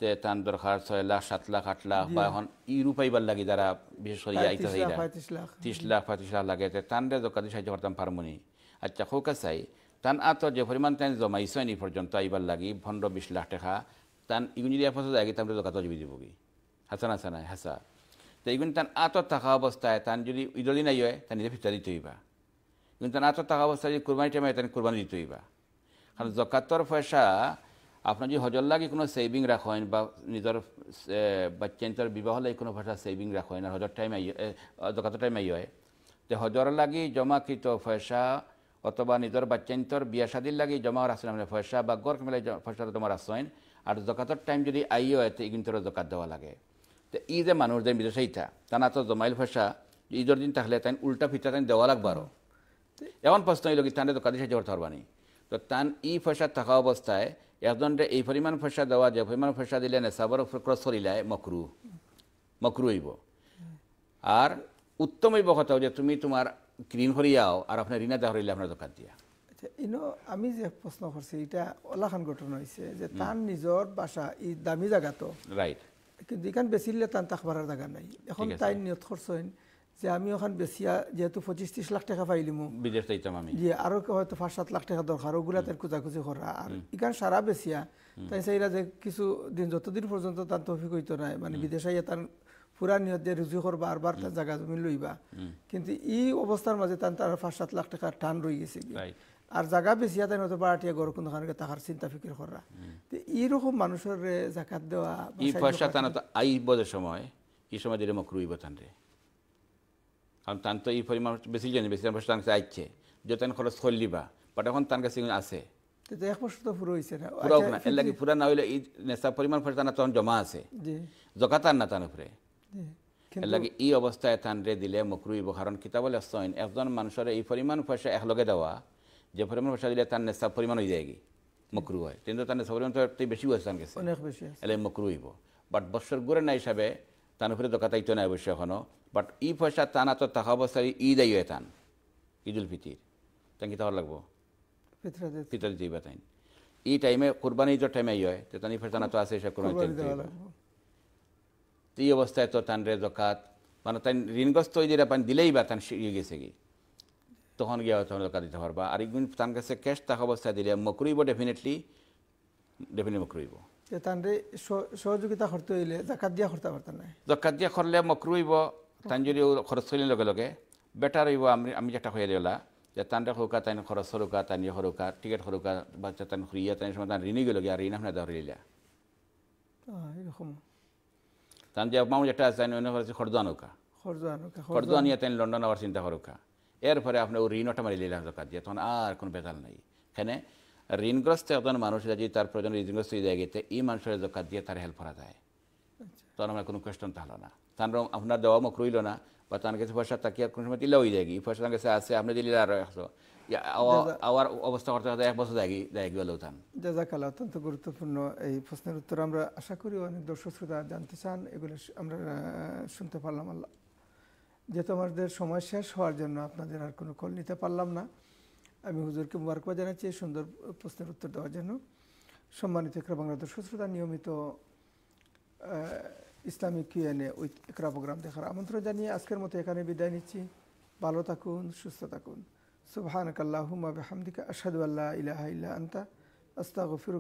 তে তান দরকার ছয় লাখ সাত লাখ আট লাখ বা এখন ইউরোপ আইবার লাগে যারা বিশেষ করে আইতে যাই তিরিশ লাখ পঁয়ত্রিশ লাখ লাগে তে তান রে দোকানে সাহায্য করতাম পারমনি আচ্ছা হোক চাই তান আত যে পরিমাণ তাই জমাইছ নি পর্যন্ত আইবার লাগি পনেরো বিশ লাখ টাকা যদি 이건 일이 তাহলে 아기 জীবি দিব কি হাসা নাসা নাই হাসা তো ইগুন তান আত থাকা অবস্থায় তান যদি ইদলি নাই হয় তান নিজে ফিতা দিতে হইবা কিন্তু তান আত থাকা অবস্থায় যদি কোরবানি টাইমে তান কোরবানি দিতে হইবা কারণ জকাতর পয়সা আপনার যদি হজর লাগে কোনো সেভিং রাখেন বা নিজের বাচ্চাঞ্চর বিবাহ লাগে কোনো পয়সা সেভিং রাখেন আর হজর টাইম জকাত টাইম হয় তো হজর লাগি জমাকৃত পয়সা অথবা নিজের বাচ্চাঞ্চর বিয়া সাদির লাগি জমা রাখছেন পয়সা বা গড় মেলায় পয়সা জমা রাখছেন আৰু জকাতৰ টাইম যদি আইও এই কিন্তু জকাত দেওয়া লাগে তো ই যে মানুহৰ যে মিজে সেইটা তাৰ জমাইল ফসা ঈদৰ দিন তাহলে তাই উল্টা ফিটা তাই দেওয়া লাগবে আৰু এমন প্ৰশ্ন হইল কি তাহলে জকাতি সাহায্য করতে পারবানি তো তান ই ফসা থাকা অৱস্থাই যে এই পরিমাণ ফসা দেওয়া যে পরিমাণ ফসা দিলে নেশাবর ক্রস করিলায় মকরু মকরু হইব আর উত্তম হইব কথা যে তুমি তোমার ঋণ হরিয়াও আর আপনার ঋণা দেওয়া হইলে আপনার দোকান দিয়া ইনো আমি যে প্রশ্ন করছি এটা অলাখান গঠন হয়েছে যে তার নিজের বাসা এই দামি জায়গা তো রাইট কিন্তু এখান বেচিলে তান তাকবার জায়গা নাই এখন তাই নিয়ত করছেন যে আমি ওখান বেচিয়া যেহেতু পঁচিশ ত্রিশ লাখ টাকা পাইলিমু বিদেশ যাইতাম আমি যে আরো হয়তো পাঁচ সাত লাখ টাকা দরকার ওগুলা তার খোঁজাখুঁজি করা আর এখান সারা বেচিয়া তাই সেইরা যে কিছু দিন যতদিন পর্যন্ত তার তফিক হইতো নাই মানে বিদেশে তার পুরা নিয়ত দিয়ে রুজু করবা আর বার তার জায়গা জমি লইবা কিন্তু এই অবস্থার মাঝে তার তার পাঁচ সাত লাখ টাকা টান রয়ে গেছে আর জায়গা বেশি আদায় নতুন পারে গরু কোনো কারণে তাহার চিন্তা ফিকির করা তো এইরকম মানুষের জাকাত দেওয়া এই পয়সা তানা তো আই যে সময় এই সময় দিলে মক রুইব তান রে কারণ তান তো এই পরিমাণ বেশি জানি বেশি পয়সা তান আইছে যে তান খরচ করলিবা বাট এখন তান কাছে আছে তো এক বছর তো পুরো হয়েছে না পুরো আচ্ছা, মানে, না এর লাগে পুরা না হইলে এই নেশা পরিমাণ পয়সা তানা তখন জমা আছে জকা আর না তান উপরে লাগে এই অবস্থায় দিলে মকরুইব কারণ কিতাবল আসছেন একজন মানুষের এই পরিমাণ পয়সা একলগে দেওয়া যে পরিমাণ পয়সা দিলে তার নেশা পরিমাণ हो जाएगी मकरू है तीन तान नेस्ता परिमाण तो একটু বেশি হয়েছে তার কাছে অনেক বেশি এলে মকরু হইব বাট বছর গুরে না হিসাবে তার উপরে তো কাতাইতো না অবশ্য এখনো বাট ই পয়সা তান আত থাকা অবস্থায় ই দায়ী হয় তান ঈদ উল ফিতির তান কি তাহলে লাগবো ফিতর দিবা তাই ই টাইমে কোরবানি ঈদের টাইমে ই হয় তো তানি ফের তানা তো আছে হিসাব কোরবানি এই অবস্থায় তো তান রে জকাত মানে তাই ঋণগ্রস্ত ওই যেটা পান দিলেই বা তান গেছে গিয়ে তখন গিয়া তখন টাকা দিতে পারবা আর একদিন তার কাছে ক্যাশ থাকা অবস্থায় দিলে মকরইব ডেফিনেটলি ডেফিনেটলি মকরইব তানরে সহযোগিতা করতে হইলে জাকাত দিয়া করতে পারতেন না জাকাত দিয়া করলে মকরইব তান যদি খরচ করিলে লগে লগে বেটার হইব আমি আমি যেটা হয়ে দিলা যে তানটা সৰুকা তাইন খৰচ সৰুকা তাইন সৰুকা টিকেট সৰুকা বা তাইন খুৰিয়া তাইন সময় তান ঋণী গেলগীয়া ঋণ আপোনাৰ ধৰিলা তান যে মাও যেটা আছে খৰদানুকা খৰদানিয়া তাইন লণ্ডন আৱাৰ চিন্তা সৰুকা এরপরে আপনি ওই ঋণটা মারি লিলাম জকাত দিয়ে তখন আর কোনো বেজাল নাই এখানে ঋণগ্রস্ত একজন মানুষ যদি তার প্রয়োজন ঋণগ্রস্ত হয়ে যায় গিয়ে এই মানুষের জকাত দিয়ে তার হেল্প করা যায় আচ্ছা। তখন আমার কোনো কোয়েশ্চন তাহলে না তার মানে আপনার দেওয়া মুখ রইল না বা তার কাছে পয়সা তাকিয়ে কোনো সময় দিলেও হয়ে যায় এই পয়সা তার কাছে আসে আপনি দিলে আর আসলো আবার অবস্থা করতে করতে এক বছর জায়গি জায়গি গেলেও তান জাজাকাল অত্যন্ত গুরুত্বপূর্ণ এই প্রশ্নের উত্তর আমরা আশা করি অনেক দর্শক শ্রোতা জানতে চান এগুলো আমরা শুনতে পারলাম আল্লাহ যে তোমাদের সময় শেষ হওয়ার জন্য আপনাদের আর কোনো কল নিতে পারলাম না আমি হুজুরকে মুবারকবাদ জানাচ্ছি সুন্দর প্রশ্নের উত্তর দেওয়ার জন্য সম্মানিত একরা বাংলা দর্শক নিয়মিত ইসলামিক কিউএনএ ওই একরা প্রোগ্রাম দেখার আমন্ত্রণ জানিয়ে আজকের মতো এখানে বিদায় নিচ্ছি ভালো থাকুন সুস্থ থাকুন সুবাহানকাল্লাহুমা বেহামদিকা আসাদু আল্লাহ ইলাহা ইল্লা আন্তা আস্তাগফিরুক